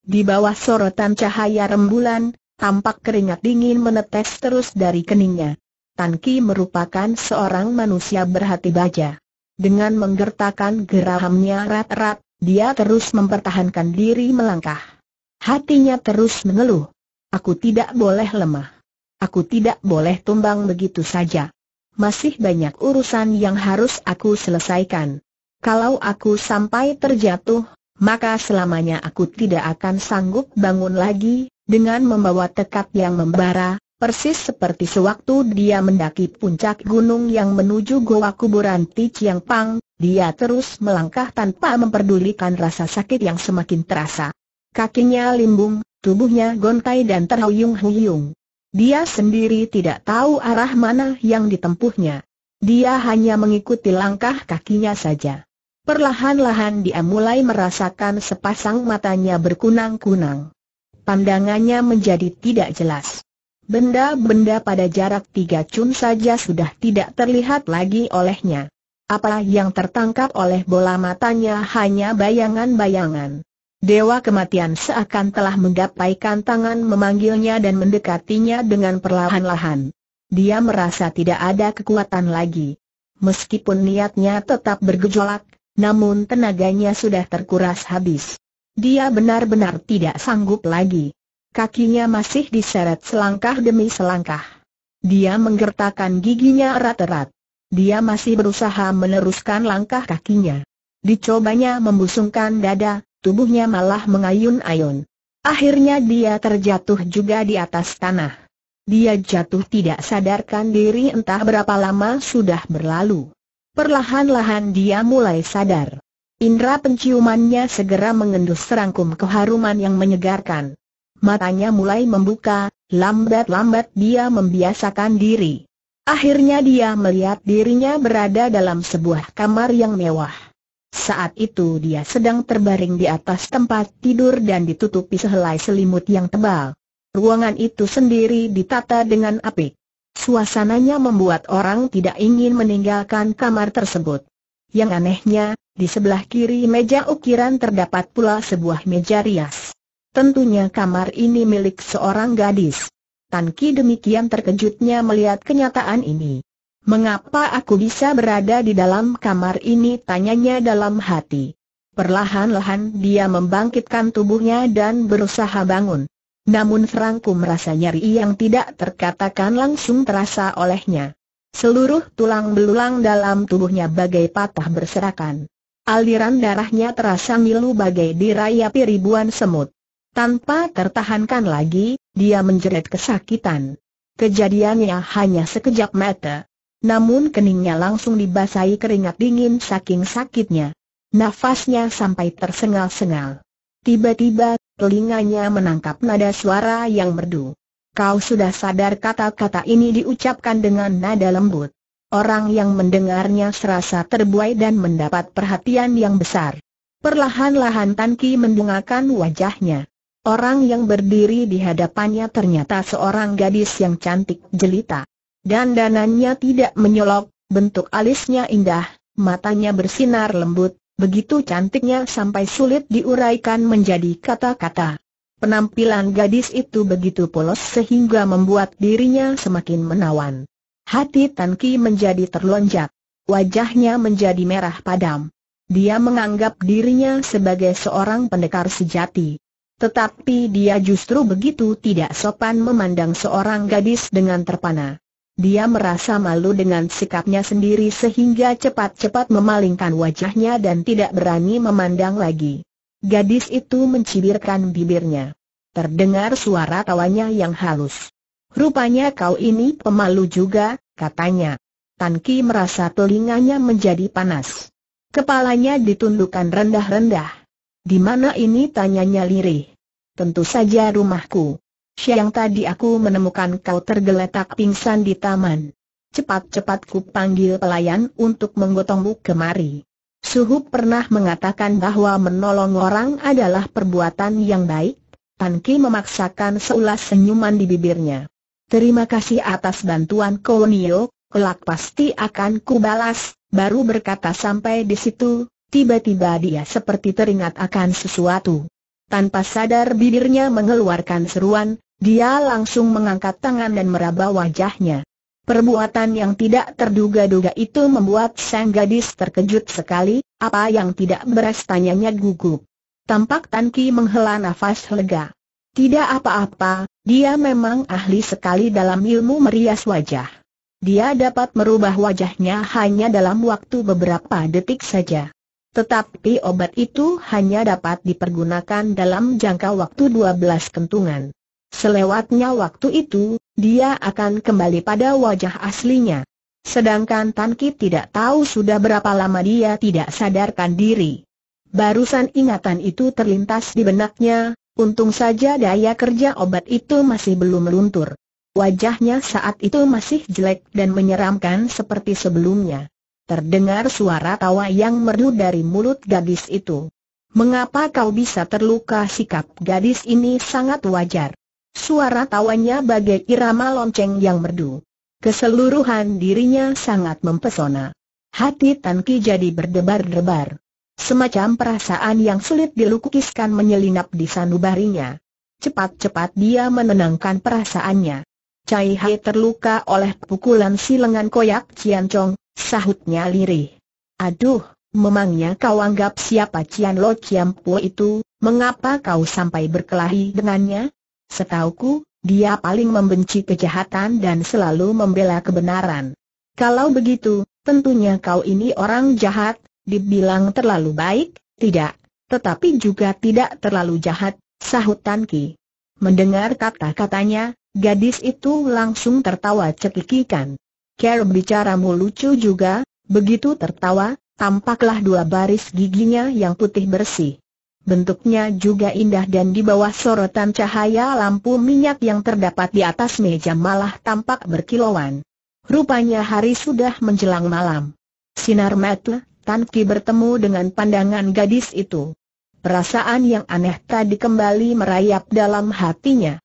Speaker 1: Di bawah sorotan cahaya rembulan, tampak keringat dingin menetes terus dari keningnya. Tan Ki merupakan seorang manusia berhati baja. Dengan menggertakkan gerahamnya rat-rat, dia terus mempertahankan diri melangkah. Hatinya terus mengeluh. Aku tidak boleh lemah. Aku tidak boleh tumbang begitu saja. Masih banyak urusan yang harus aku selesaikan. Kalau aku sampai terjatuh, maka selamanya aku tidak akan sanggup bangun lagi, dengan membawa tekad yang membara, persis seperti sewaktu dia mendaki puncak gunung yang menuju goa kuburan Tichiang Pang, dia terus melangkah tanpa memperdulikan rasa sakit yang semakin terasa. Kakinya limbung, tubuhnya gontai dan terhuyung-huyung. Dia sendiri tidak tahu arah mana yang ditempuhnya. Dia hanya mengikuti langkah kakinya saja. Perlahan-lahan dia mulai merasakan sepasang matanya berkunang-kunang pandangannya menjadi tidak jelas. Benda-benda pada jarak tiga cun saja sudah tidak terlihat lagi olehnya. Apa yang tertangkap oleh bola matanya hanya bayangan-bayangan. Dewa kematian seakan telah menggapaikan tangan memanggilnya dan mendekatinya dengan perlahan-lahan. Dia merasa tidak ada kekuatan lagi. Meskipun niatnya tetap bergejolak, namun tenaganya sudah terkuras habis. Dia benar-benar tidak sanggup lagi. Kakinya masih diseret selangkah demi selangkah. Dia menggertakkan giginya erat-erat. Dia masih berusaha meneruskan langkah kakinya. Dicobanya membusungkan dada, tubuhnya malah mengayun-ayun. Akhirnya dia terjatuh juga di atas tanah. Dia jatuh tidak sadarkan diri entah berapa lama sudah berlalu. Perlahan-lahan dia mulai sadar. Indra penciumannya segera mengendus serangkum keharuman yang menyegarkan. Matanya mulai membuka, lambat-lambat dia membiasakan diri. Akhirnya dia melihat dirinya berada dalam sebuah kamar yang mewah. Saat itu dia sedang terbaring di atas tempat tidur dan ditutupi sehelai selimut yang tebal. Ruangan itu sendiri ditata dengan apik. Suasananya membuat orang tidak ingin meninggalkan kamar tersebut. Yang anehnya, di sebelah kiri meja ukiran terdapat pula sebuah meja rias. Tentunya kamar ini milik seorang gadis. Tan Ki demikian terkejutnya melihat kenyataan ini. Mengapa aku bisa berada di dalam kamar ini? Tanyanya dalam hati. Perlahan-lahan dia membangkitkan tubuhnya dan berusaha bangun. Namun serangkum merasa nyeri yang tidak terkatakan langsung terasa olehnya. Seluruh tulang belulang dalam tubuhnya bagai patah berserakan. Aliran darahnya terasa ngilu bagai dirayapi ribuan semut. Tanpa tertahankan lagi, dia menjerit kesakitan. Kejadiannya hanya sekejap mata. Namun keningnya langsung dibasahi keringat dingin saking sakitnya. Nafasnya sampai tersengal-sengal. Tiba-tiba, telinganya menangkap nada suara yang merdu. Kau sudah sadar kata-kata ini diucapkan dengan nada lembut. Orang yang mendengarnya serasa terbuai dan mendapat perhatian yang besar. Perlahan-lahan Tan Ki mendungakan wajahnya. Orang yang berdiri di hadapannya ternyata seorang gadis yang cantik jelita. dan Dandanannya tidak menyolok, bentuk alisnya indah, matanya bersinar lembut, begitu cantiknya sampai sulit diuraikan menjadi kata-kata. Penampilan gadis itu begitu polos sehingga membuat dirinya semakin menawan. Hati Tan Ki menjadi terlonjak. Wajahnya menjadi merah padam. Dia menganggap dirinya sebagai seorang pendekar sejati. Tetapi dia justru begitu tidak sopan memandang seorang gadis dengan terpana. Dia merasa malu dengan sikapnya sendiri sehingga cepat-cepat memalingkan wajahnya dan tidak berani memandang lagi. Gadis itu mencibirkan bibirnya. Terdengar suara tawanya yang halus. Rupanya kau ini pemalu juga, katanya. Tan Ki merasa telinganya menjadi panas. Kepalanya ditundukkan rendah-rendah. Di mana ini tanyanya lirih? Tentu saja rumahku. Siang tadi aku menemukan kau tergeletak pingsan di taman. Cepat-cepat ku panggil pelayan untuk menggotongmu kemari. Suhu pernah mengatakan bahwa menolong orang adalah perbuatan yang baik. Tan Ki memaksakan seulas senyuman di bibirnya. Terima kasih atas bantuan Kounio, kelak pasti akan kubalas, baru berkata sampai di situ, tiba-tiba dia seperti teringat akan sesuatu. Tanpa sadar bibirnya mengeluarkan seruan, dia langsung mengangkat tangan dan meraba wajahnya. Perbuatan yang tidak terduga-duga itu membuat sang gadis terkejut sekali, apa yang tidak beres tanyanya gugup. Tampak Tan menghela nafas lega. Tidak apa-apa, dia memang ahli sekali dalam ilmu merias wajah. Dia dapat merubah wajahnya hanya dalam waktu beberapa detik saja. Tetapi obat itu hanya dapat dipergunakan dalam jangka waktu 12 kentungan. Selewatnya waktu itu, dia akan kembali pada wajah aslinya. Sedangkan Tan Ki tidak tahu sudah berapa lama dia tidak sadarkan diri. Barusan ingatan itu terlintas di benaknya, Untung saja daya kerja obat itu masih belum meluntur. Wajahnya saat itu masih jelek dan menyeramkan seperti sebelumnya. Terdengar suara tawa yang merdu dari mulut gadis itu. Mengapa kau bisa terluka sikap gadis ini sangat wajar. Suara tawanya bagai irama lonceng yang merdu. Keseluruhan dirinya sangat mempesona. Hati Tanki jadi berdebar-debar. Semacam perasaan yang sulit dilukiskan menyelinap di sanubarinya. Cepat-cepat dia menenangkan perasaannya. Cai Hai terluka oleh pukulan si lengan koyak Cian Chong, sahutnya lirih. Aduh, memangnya kau anggap siapa Cian Lo Cian Puo itu, mengapa kau sampai berkelahi dengannya? Setauku, dia paling membenci kejahatan dan selalu membela kebenaran. Kalau begitu, tentunya kau ini orang jahat, Dibilang terlalu baik, tidak. Tetapi juga tidak terlalu jahat, sahut Tan Ki. Mendengar kata-katanya, gadis itu langsung tertawa cekikikan. Care bicaramu lucu juga, begitu tertawa, tampaklah dua baris giginya yang putih bersih. Bentuknya juga indah dan di bawah sorotan cahaya lampu minyak yang terdapat di atas meja malah tampak berkilauan. Rupanya hari sudah menjelang malam. Sinar mata Tan Ki bertemu dengan pandangan gadis itu. Perasaan yang aneh tadi kembali merayap dalam hatinya.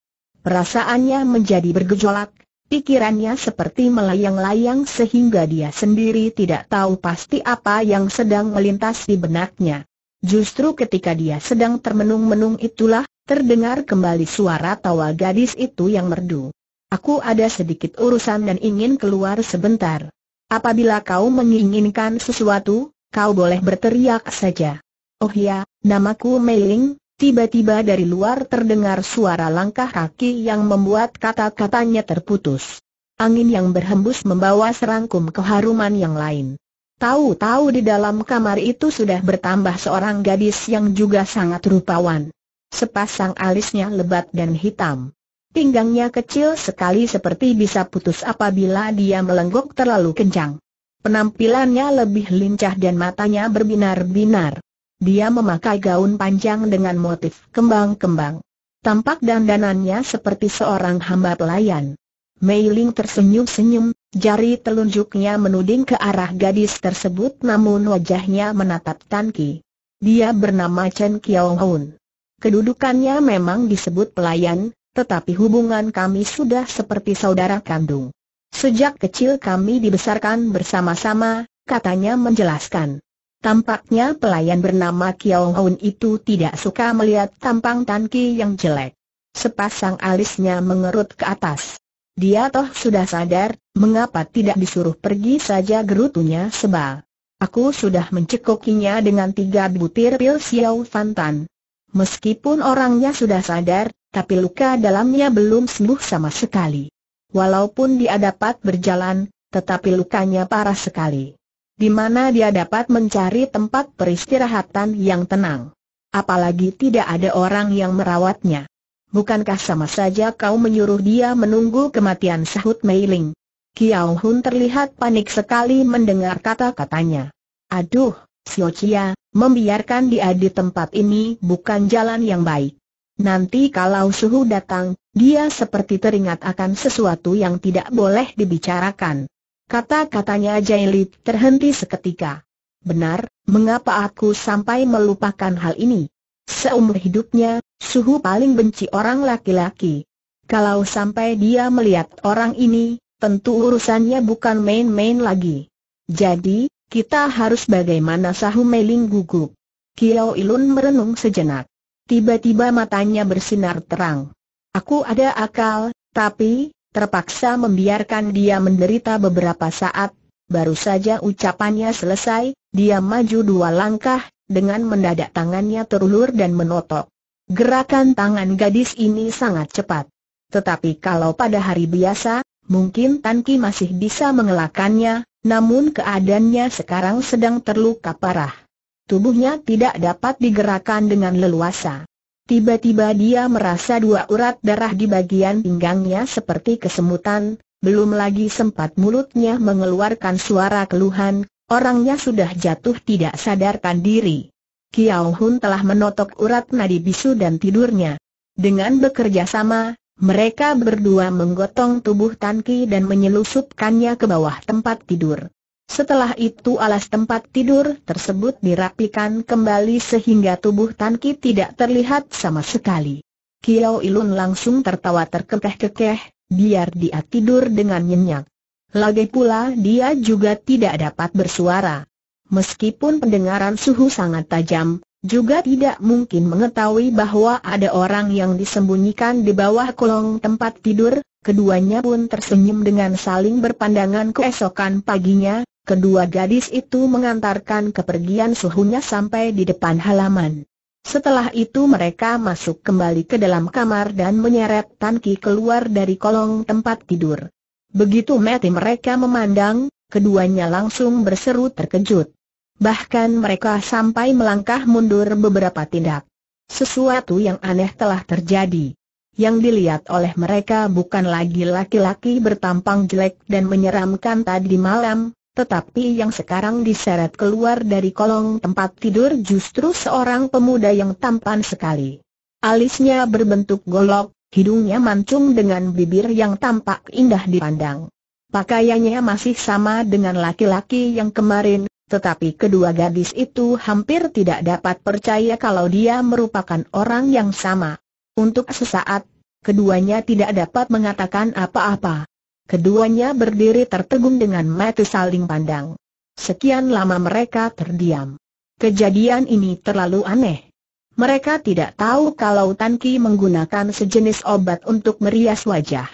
Speaker 1: Perasaannya menjadi bergejolak, pikirannya seperti melayang-layang sehingga dia sendiri tidak tahu pasti apa yang sedang melintas di benaknya. Justru ketika dia sedang termenung-menung itulah, terdengar kembali suara tawa gadis itu yang merdu. Aku ada sedikit urusan dan ingin keluar sebentar. Apabila kau menginginkan sesuatu, kau boleh berteriak saja. Oh ya, namaku Meiling, tiba-tiba dari luar terdengar suara langkah kaki yang membuat kata-katanya terputus. Angin yang berhembus membawa serangkum keharuman yang lain. Tahu-tahu di dalam kamar itu sudah bertambah seorang gadis yang juga sangat rupawan. Sepasang alisnya lebat dan hitam. Pinggangnya kecil sekali seperti bisa putus apabila dia melenggok terlalu kencang. Penampilannya lebih lincah dan matanya berbinar-binar. Dia memakai gaun panjang dengan motif kembang-kembang. Tampak dandanannya seperti seorang hamba pelayan. Mei Ling tersenyum-senyum, jari telunjuknya menuding ke arah gadis tersebut namun wajahnya menatap Tan Ki. Dia bernama Chen Kiao Hun. Kedudukannya memang disebut pelayan, tetapi hubungan kami sudah seperti saudara kandung. Sejak kecil kami dibesarkan bersama-sama, katanya menjelaskan. Tampaknya pelayan bernama Kiao Hoon itu tidak suka melihat tampang Tan Ki yang jelek. Sepasang alisnya mengerut ke atas. Dia toh sudah sadar, mengapa tidak disuruh pergi saja gerutunya sebal. Aku sudah mencekokinya dengan tiga butir pil Xiao Fantan. Meskipun orangnya sudah sadar, tapi luka dalamnya belum sembuh sama sekali. Walaupun dia dapat berjalan, tetapi lukanya parah sekali. Di mana dia dapat mencari tempat peristirahatan yang tenang. Apalagi tidak ada orang yang merawatnya. Bukankah sama saja kau menyuruh dia menunggu kematian sahut Meiling? Kiao Hun terlihat panik sekali mendengar kata-katanya. Aduh, Xiao Chia, membiarkan dia di tempat ini bukan jalan yang baik. Nanti kalau suhu datang, dia seperti teringat akan sesuatu yang tidak boleh dibicarakan. Kata-katanya Jailit terhenti seketika. Benar, mengapa aku sampai melupakan hal ini? Seumur hidupnya, suhu paling benci orang laki-laki. Kalau sampai dia melihat orang ini, tentu urusannya bukan main-main lagi. Jadi, kita harus bagaimana Sahu Meling gugup. Kiao Ilun merenung sejenak. Tiba-tiba matanya bersinar terang. Aku ada akal, tapi, terpaksa membiarkan dia menderita beberapa saat, baru saja ucapannya selesai, dia maju dua langkah, dengan mendadak tangannya terulur dan menotok. Gerakan tangan gadis ini sangat cepat. Tetapi kalau pada hari biasa, mungkin Tan masih bisa mengelakannya, namun keadaannya sekarang sedang terluka parah tubuhnya tidak dapat digerakkan dengan leluasa. Tiba-tiba dia merasa dua urat darah di bagian pinggangnya seperti kesemutan, belum lagi sempat mulutnya mengeluarkan suara keluhan, orangnya sudah jatuh tidak sadarkan diri. Kiao Hun telah menotok urat nadi bisu dan tidurnya. Dengan bekerja sama, mereka berdua menggotong tubuh Tan Ki dan menyelusupkannya ke bawah tempat tidur. Setelah itu alas tempat tidur tersebut dirapikan kembali sehingga tubuh Tan tidak terlihat sama sekali. Kiao Ilun langsung tertawa terkekeh-kekeh, biar dia tidur dengan nyenyak. Lagi pula dia juga tidak dapat bersuara. Meskipun pendengaran suhu sangat tajam, juga tidak mungkin mengetahui bahwa ada orang yang disembunyikan di bawah kolong tempat tidur, keduanya pun tersenyum dengan saling berpandangan keesokan paginya, Kedua gadis itu mengantarkan kepergian suhunya sampai di depan halaman. Setelah itu mereka masuk kembali ke dalam kamar dan menyeret tangki keluar dari kolong tempat tidur. Begitu mati mereka memandang, keduanya langsung berseru terkejut. Bahkan mereka sampai melangkah mundur beberapa tindak. Sesuatu yang aneh telah terjadi. Yang dilihat oleh mereka bukan lagi laki-laki bertampang jelek dan menyeramkan tadi malam, tetapi yang sekarang diseret keluar dari kolong tempat tidur justru seorang pemuda yang tampan sekali. Alisnya berbentuk golok, hidungnya mancung dengan bibir yang tampak indah dipandang. Pakaiannya masih sama dengan laki-laki yang kemarin, tetapi kedua gadis itu hampir tidak dapat percaya kalau dia merupakan orang yang sama. Untuk sesaat, keduanya tidak dapat mengatakan apa-apa. Keduanya berdiri tertegun dengan mata saling pandang. Sekian lama mereka terdiam. Kejadian ini terlalu aneh. Mereka tidak tahu kalau Tan Ki menggunakan sejenis obat untuk merias wajah.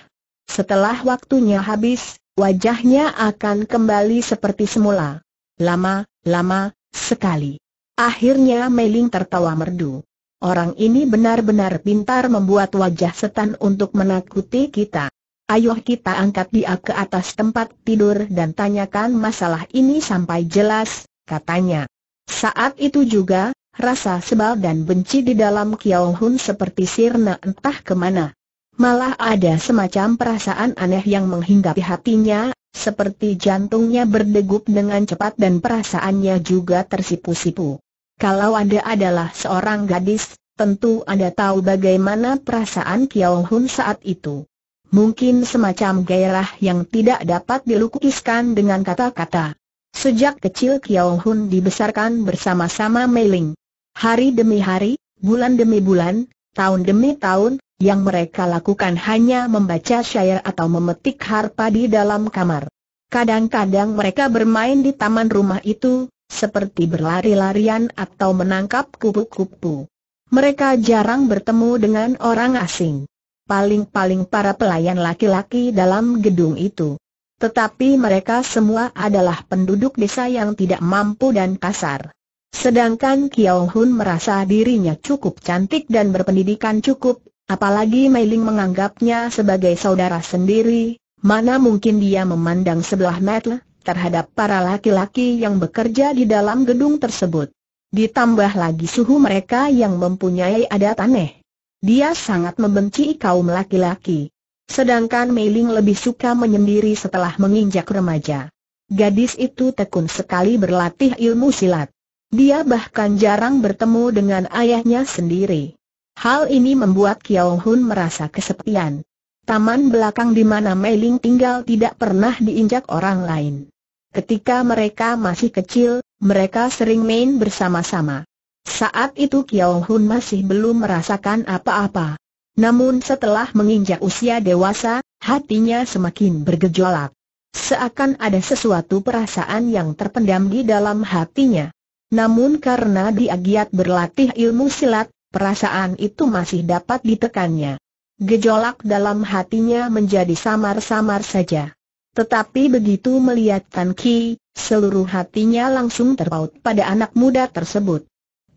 Speaker 1: Setelah waktunya habis, wajahnya akan kembali seperti semula. Lama, lama, sekali. Akhirnya Meiling tertawa merdu. Orang ini benar-benar pintar membuat wajah setan untuk menakuti kita. Ayo kita angkat dia ke atas tempat tidur dan tanyakan masalah ini sampai jelas, katanya. Saat itu juga, rasa sebal dan benci di dalam Kiao Hun seperti sirna entah kemana. Malah ada semacam perasaan aneh yang menghinggapi hatinya, seperti jantungnya berdegup dengan cepat dan perasaannya juga tersipu-sipu. Kalau Anda adalah seorang gadis, tentu Anda tahu bagaimana perasaan Kiao Hun saat itu mungkin semacam gairah yang tidak dapat dilukiskan dengan kata-kata. Sejak kecil Kiao Hun dibesarkan bersama-sama Meiling. Hari demi hari, bulan demi bulan, tahun demi tahun, yang mereka lakukan hanya membaca syair atau memetik harpa di dalam kamar. Kadang-kadang mereka bermain di taman rumah itu, seperti berlari-larian atau menangkap kupu-kupu. Mereka jarang bertemu dengan orang asing paling-paling para pelayan laki-laki dalam gedung itu. Tetapi mereka semua adalah penduduk desa yang tidak mampu dan kasar. Sedangkan Kiao Hun merasa dirinya cukup cantik dan berpendidikan cukup, apalagi Mei Ling menganggapnya sebagai saudara sendiri, mana mungkin dia memandang sebelah mata terhadap para laki-laki yang bekerja di dalam gedung tersebut. Ditambah lagi suhu mereka yang mempunyai adat aneh. Dia sangat membenci kaum laki-laki. Sedangkan Meiling lebih suka menyendiri setelah menginjak remaja. Gadis itu tekun sekali berlatih ilmu silat. Dia bahkan jarang bertemu dengan ayahnya sendiri. Hal ini membuat Kiao Hun merasa kesepian. Taman belakang di mana Meiling tinggal tidak pernah diinjak orang lain. Ketika mereka masih kecil, mereka sering main bersama-sama. Saat itu Kiao Hun masih belum merasakan apa-apa. Namun setelah menginjak usia dewasa, hatinya semakin bergejolak. Seakan ada sesuatu perasaan yang terpendam di dalam hatinya. Namun karena dia giat berlatih ilmu silat, perasaan itu masih dapat ditekannya. Gejolak dalam hatinya menjadi samar-samar saja. Tetapi begitu melihat Tan Ki, seluruh hatinya langsung terpaut pada anak muda tersebut.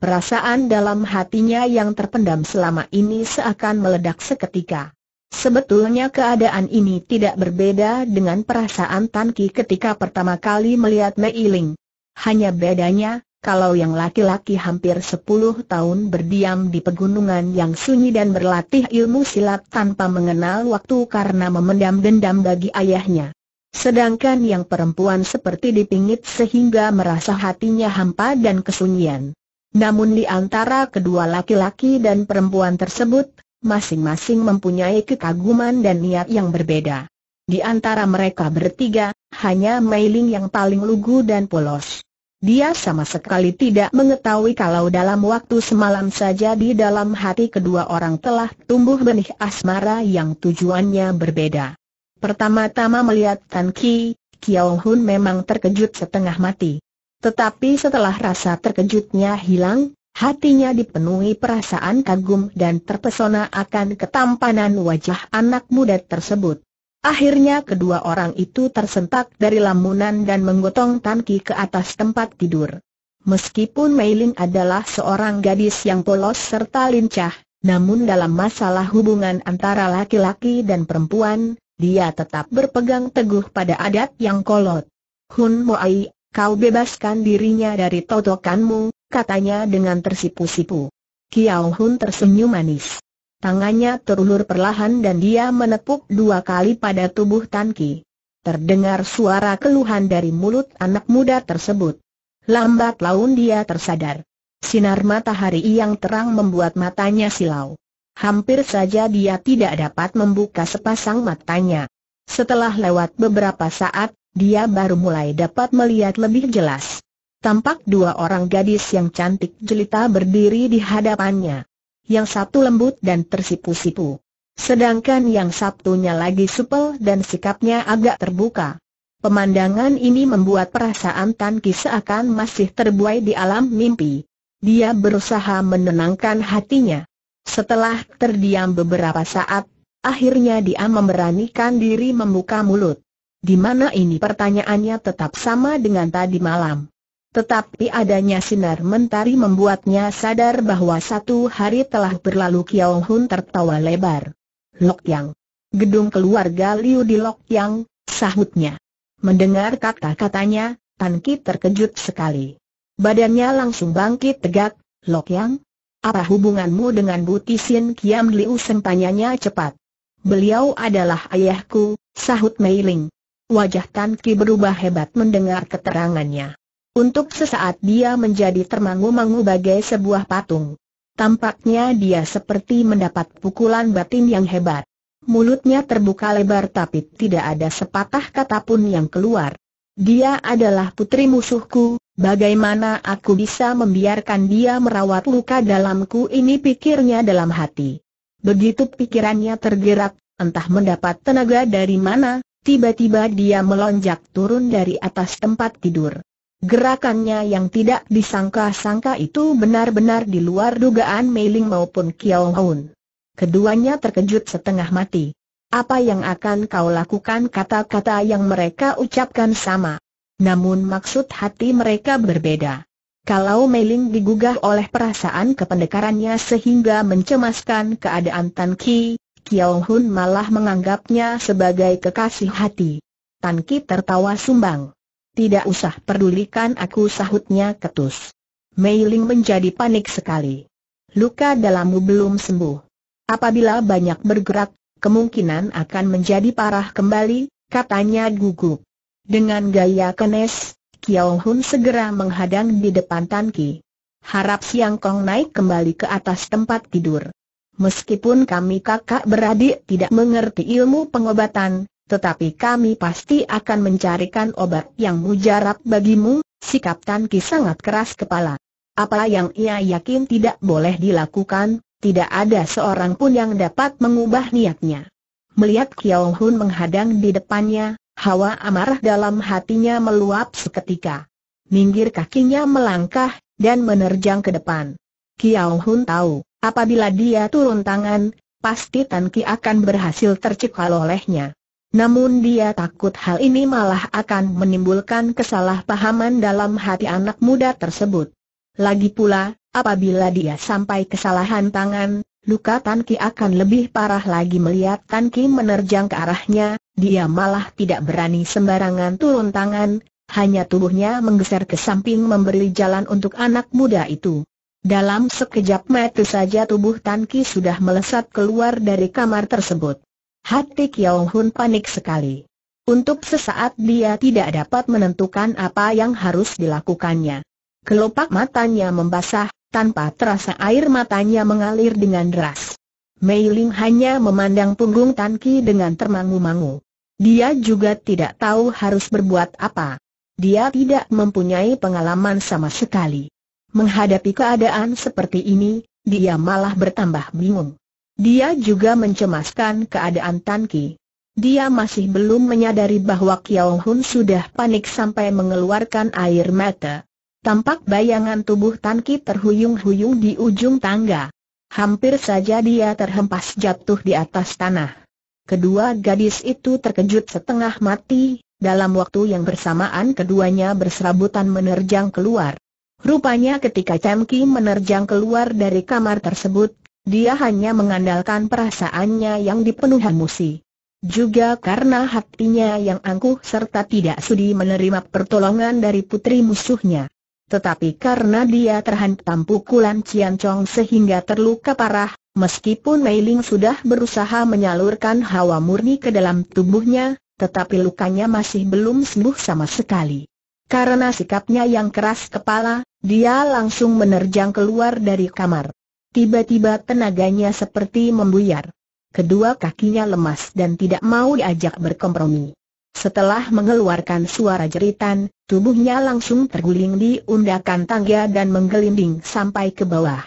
Speaker 1: Perasaan dalam hatinya yang terpendam selama ini seakan meledak seketika. Sebetulnya keadaan ini tidak berbeda dengan perasaan Tan Ki ketika pertama kali melihat Mei Ling. Hanya bedanya, kalau yang laki-laki hampir 10 tahun berdiam di pegunungan yang sunyi dan berlatih ilmu silat tanpa mengenal waktu karena memendam dendam bagi ayahnya. Sedangkan yang perempuan seperti dipingit sehingga merasa hatinya hampa dan kesunyian. Namun di antara kedua laki-laki dan perempuan tersebut, masing-masing mempunyai kekaguman dan niat yang berbeda. Di antara mereka bertiga, hanya Meiling yang paling lugu dan polos. Dia sama sekali tidak mengetahui kalau dalam waktu semalam saja di dalam hati kedua orang telah tumbuh benih asmara yang tujuannya berbeda. Pertama-tama melihat Tan Ki, Kiao Hun memang terkejut setengah mati. Tetapi setelah rasa terkejutnya hilang, hatinya dipenuhi perasaan kagum dan terpesona akan ketampanan wajah anak muda tersebut. Akhirnya kedua orang itu tersentak dari lamunan dan menggotong tanki ke atas tempat tidur. Meskipun Meiling adalah seorang gadis yang polos serta lincah, namun dalam masalah hubungan antara laki-laki dan perempuan, dia tetap berpegang teguh pada adat yang kolot. Hun Moai Kau bebaskan dirinya dari totokanmu, katanya dengan tersipu-sipu. Kiao Hun tersenyum manis. Tangannya terulur perlahan dan dia menepuk dua kali pada tubuh Tan Ki. Terdengar suara keluhan dari mulut anak muda tersebut. Lambat laun dia tersadar. Sinar matahari yang terang membuat matanya silau. Hampir saja dia tidak dapat membuka sepasang matanya. Setelah lewat beberapa saat, dia baru mulai dapat melihat lebih jelas. Tampak dua orang gadis yang cantik jelita berdiri di hadapannya. Yang satu lembut dan tersipu-sipu. Sedangkan yang satunya lagi supel dan sikapnya agak terbuka. Pemandangan ini membuat perasaan Tan Ki seakan masih terbuai di alam mimpi. Dia berusaha menenangkan hatinya. Setelah terdiam beberapa saat, akhirnya dia memberanikan diri membuka mulut. Di mana ini pertanyaannya tetap sama dengan tadi malam. Tetapi adanya sinar mentari membuatnya sadar bahwa satu hari telah berlalu Kiao Hun tertawa lebar. Lok Yang. Gedung keluarga Liu di Lok Yang, sahutnya. Mendengar kata-katanya, Tan Ki terkejut sekali. Badannya langsung bangkit tegak, Lok Yang. Apa hubunganmu dengan Butisin Kiam Liu sempanyanya cepat? Beliau adalah ayahku, sahut Mei Ling. Wajah Tan Ki berubah hebat mendengar keterangannya. Untuk sesaat dia menjadi termangu-mangu bagai sebuah patung. Tampaknya dia seperti mendapat pukulan batin yang hebat. Mulutnya terbuka lebar tapi tidak ada sepatah kata pun yang keluar. Dia adalah putri musuhku, bagaimana aku bisa membiarkan dia merawat luka dalamku ini pikirnya dalam hati. Begitu pikirannya tergerak, entah mendapat tenaga dari mana, Tiba-tiba dia melonjak turun dari atas tempat tidur. Gerakannya yang tidak disangka-sangka itu benar-benar di luar dugaan Mei maupun Kiao Hun. Keduanya terkejut setengah mati. Apa yang akan kau lakukan kata-kata yang mereka ucapkan sama. Namun maksud hati mereka berbeda. Kalau Meiling digugah oleh perasaan kependekarannya sehingga mencemaskan keadaan Tan Ki, Kiao Hun malah menganggapnya sebagai kekasih hati. Tan Ki tertawa sumbang. Tidak usah pedulikan aku sahutnya ketus. Mei Ling menjadi panik sekali. Luka dalammu belum sembuh. Apabila banyak bergerak, kemungkinan akan menjadi parah kembali, katanya gugup. Dengan gaya kenes, Kiao Hun segera menghadang di depan Tan Ki. Harap Siang Kong naik kembali ke atas tempat tidur. Meskipun kami kakak beradik tidak mengerti ilmu pengobatan, tetapi kami pasti akan mencarikan obat yang mujarab bagimu, sikap Tan Ki sangat keras kepala. Apa yang ia yakin tidak boleh dilakukan, tidak ada seorang pun yang dapat mengubah niatnya. Melihat Kiao Hun menghadang di depannya, hawa amarah dalam hatinya meluap seketika. Minggir kakinya melangkah, dan menerjang ke depan. Kiao Hun tahu, Apabila dia turun tangan, pasti Tan Ki akan berhasil tercekal olehnya. Namun dia takut hal ini malah akan menimbulkan kesalahpahaman dalam hati anak muda tersebut. Lagi pula, apabila dia sampai kesalahan tangan, luka Tan Ki akan lebih parah lagi melihat Tan Ki menerjang ke arahnya, dia malah tidak berani sembarangan turun tangan, hanya tubuhnya menggeser ke samping memberi jalan untuk anak muda itu. Dalam sekejap mata saja tubuh Tan Ki sudah melesat keluar dari kamar tersebut. Hati Kiao Hun panik sekali. Untuk sesaat dia tidak dapat menentukan apa yang harus dilakukannya. Kelopak matanya membasah, tanpa terasa air matanya mengalir dengan deras. Mei Ling hanya memandang punggung Tan Ki dengan termangu-mangu. Dia juga tidak tahu harus berbuat apa. Dia tidak mempunyai pengalaman sama sekali. Menghadapi keadaan seperti ini, dia malah bertambah bingung. Dia juga mencemaskan keadaan Tan Ki. Dia masih belum menyadari bahwa Kiao Hun sudah panik sampai mengeluarkan air mata. Tampak bayangan tubuh Tan Ki terhuyung-huyung di ujung tangga. Hampir saja dia terhempas jatuh di atas tanah. Kedua gadis itu terkejut setengah mati, dalam waktu yang bersamaan keduanya berserabutan menerjang keluar. Rupanya ketika Chen menerjang keluar dari kamar tersebut, dia hanya mengandalkan perasaannya yang dipenuhi emosi. Juga karena hatinya yang angkuh serta tidak sudi menerima pertolongan dari putri musuhnya. Tetapi karena dia terhantam pukulan Cian Chong sehingga terluka parah, meskipun Mei Ling sudah berusaha menyalurkan hawa murni ke dalam tubuhnya, tetapi lukanya masih belum sembuh sama sekali. Karena sikapnya yang keras kepala, dia langsung menerjang keluar dari kamar. Tiba-tiba tenaganya seperti membuyar. Kedua kakinya lemas dan tidak mau diajak berkompromi. Setelah mengeluarkan suara jeritan, tubuhnya langsung terguling di undakan tangga dan menggelinding sampai ke bawah.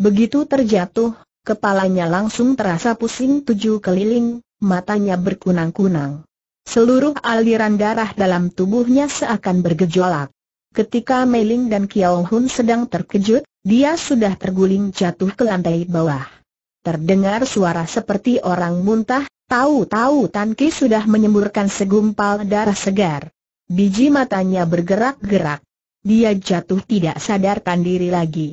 Speaker 1: Begitu terjatuh, kepalanya langsung terasa pusing tujuh keliling, matanya berkunang-kunang. Seluruh aliran darah dalam tubuhnya seakan bergejolak. Ketika Meiling dan Kiao Hun sedang terkejut, dia sudah terguling jatuh ke lantai bawah. Terdengar suara seperti orang muntah, tahu-tahu Tan Ki sudah menyemburkan segumpal darah segar. Biji matanya bergerak-gerak. Dia jatuh tidak sadarkan diri lagi.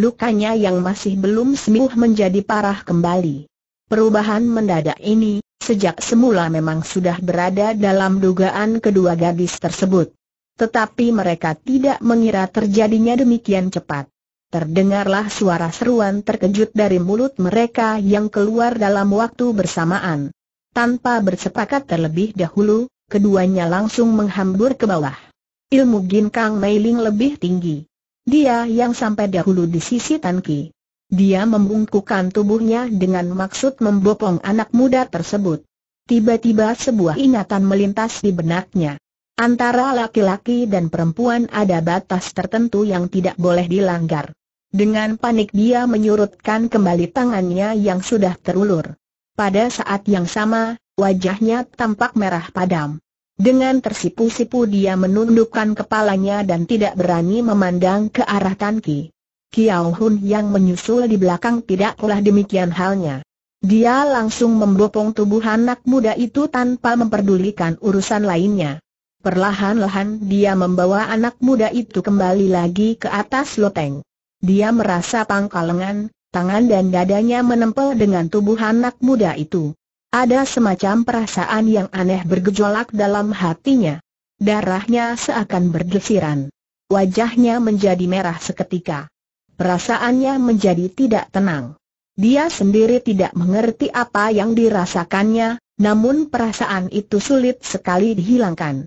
Speaker 1: Lukanya yang masih belum sembuh menjadi parah kembali. Perubahan mendadak ini sejak semula memang sudah berada dalam dugaan kedua gadis tersebut. Tetapi mereka tidak mengira terjadinya demikian cepat. Terdengarlah suara seruan terkejut dari mulut mereka yang keluar dalam waktu bersamaan. Tanpa bersepakat terlebih dahulu, keduanya langsung menghambur ke bawah. Ilmu Ginkang Meiling lebih tinggi. Dia yang sampai dahulu di sisi Tan dia membungkukan tubuhnya dengan maksud membopong anak muda tersebut. Tiba-tiba sebuah ingatan melintas di benaknya. Antara laki-laki dan perempuan ada batas tertentu yang tidak boleh dilanggar. Dengan panik dia menyurutkan kembali tangannya yang sudah terulur. Pada saat yang sama, wajahnya tampak merah padam. Dengan tersipu-sipu dia menundukkan kepalanya dan tidak berani memandang ke arah Tan Kiao Hun yang menyusul di belakang tidak kalah demikian halnya. Dia langsung membopong tubuh anak muda itu tanpa memperdulikan urusan lainnya. Perlahan-lahan dia membawa anak muda itu kembali lagi ke atas loteng. Dia merasa pangkal lengan, tangan dan dadanya menempel dengan tubuh anak muda itu. Ada semacam perasaan yang aneh bergejolak dalam hatinya. Darahnya seakan berdesiran. Wajahnya menjadi merah seketika perasaannya menjadi tidak tenang. Dia sendiri tidak mengerti apa yang dirasakannya, namun perasaan itu sulit sekali dihilangkan.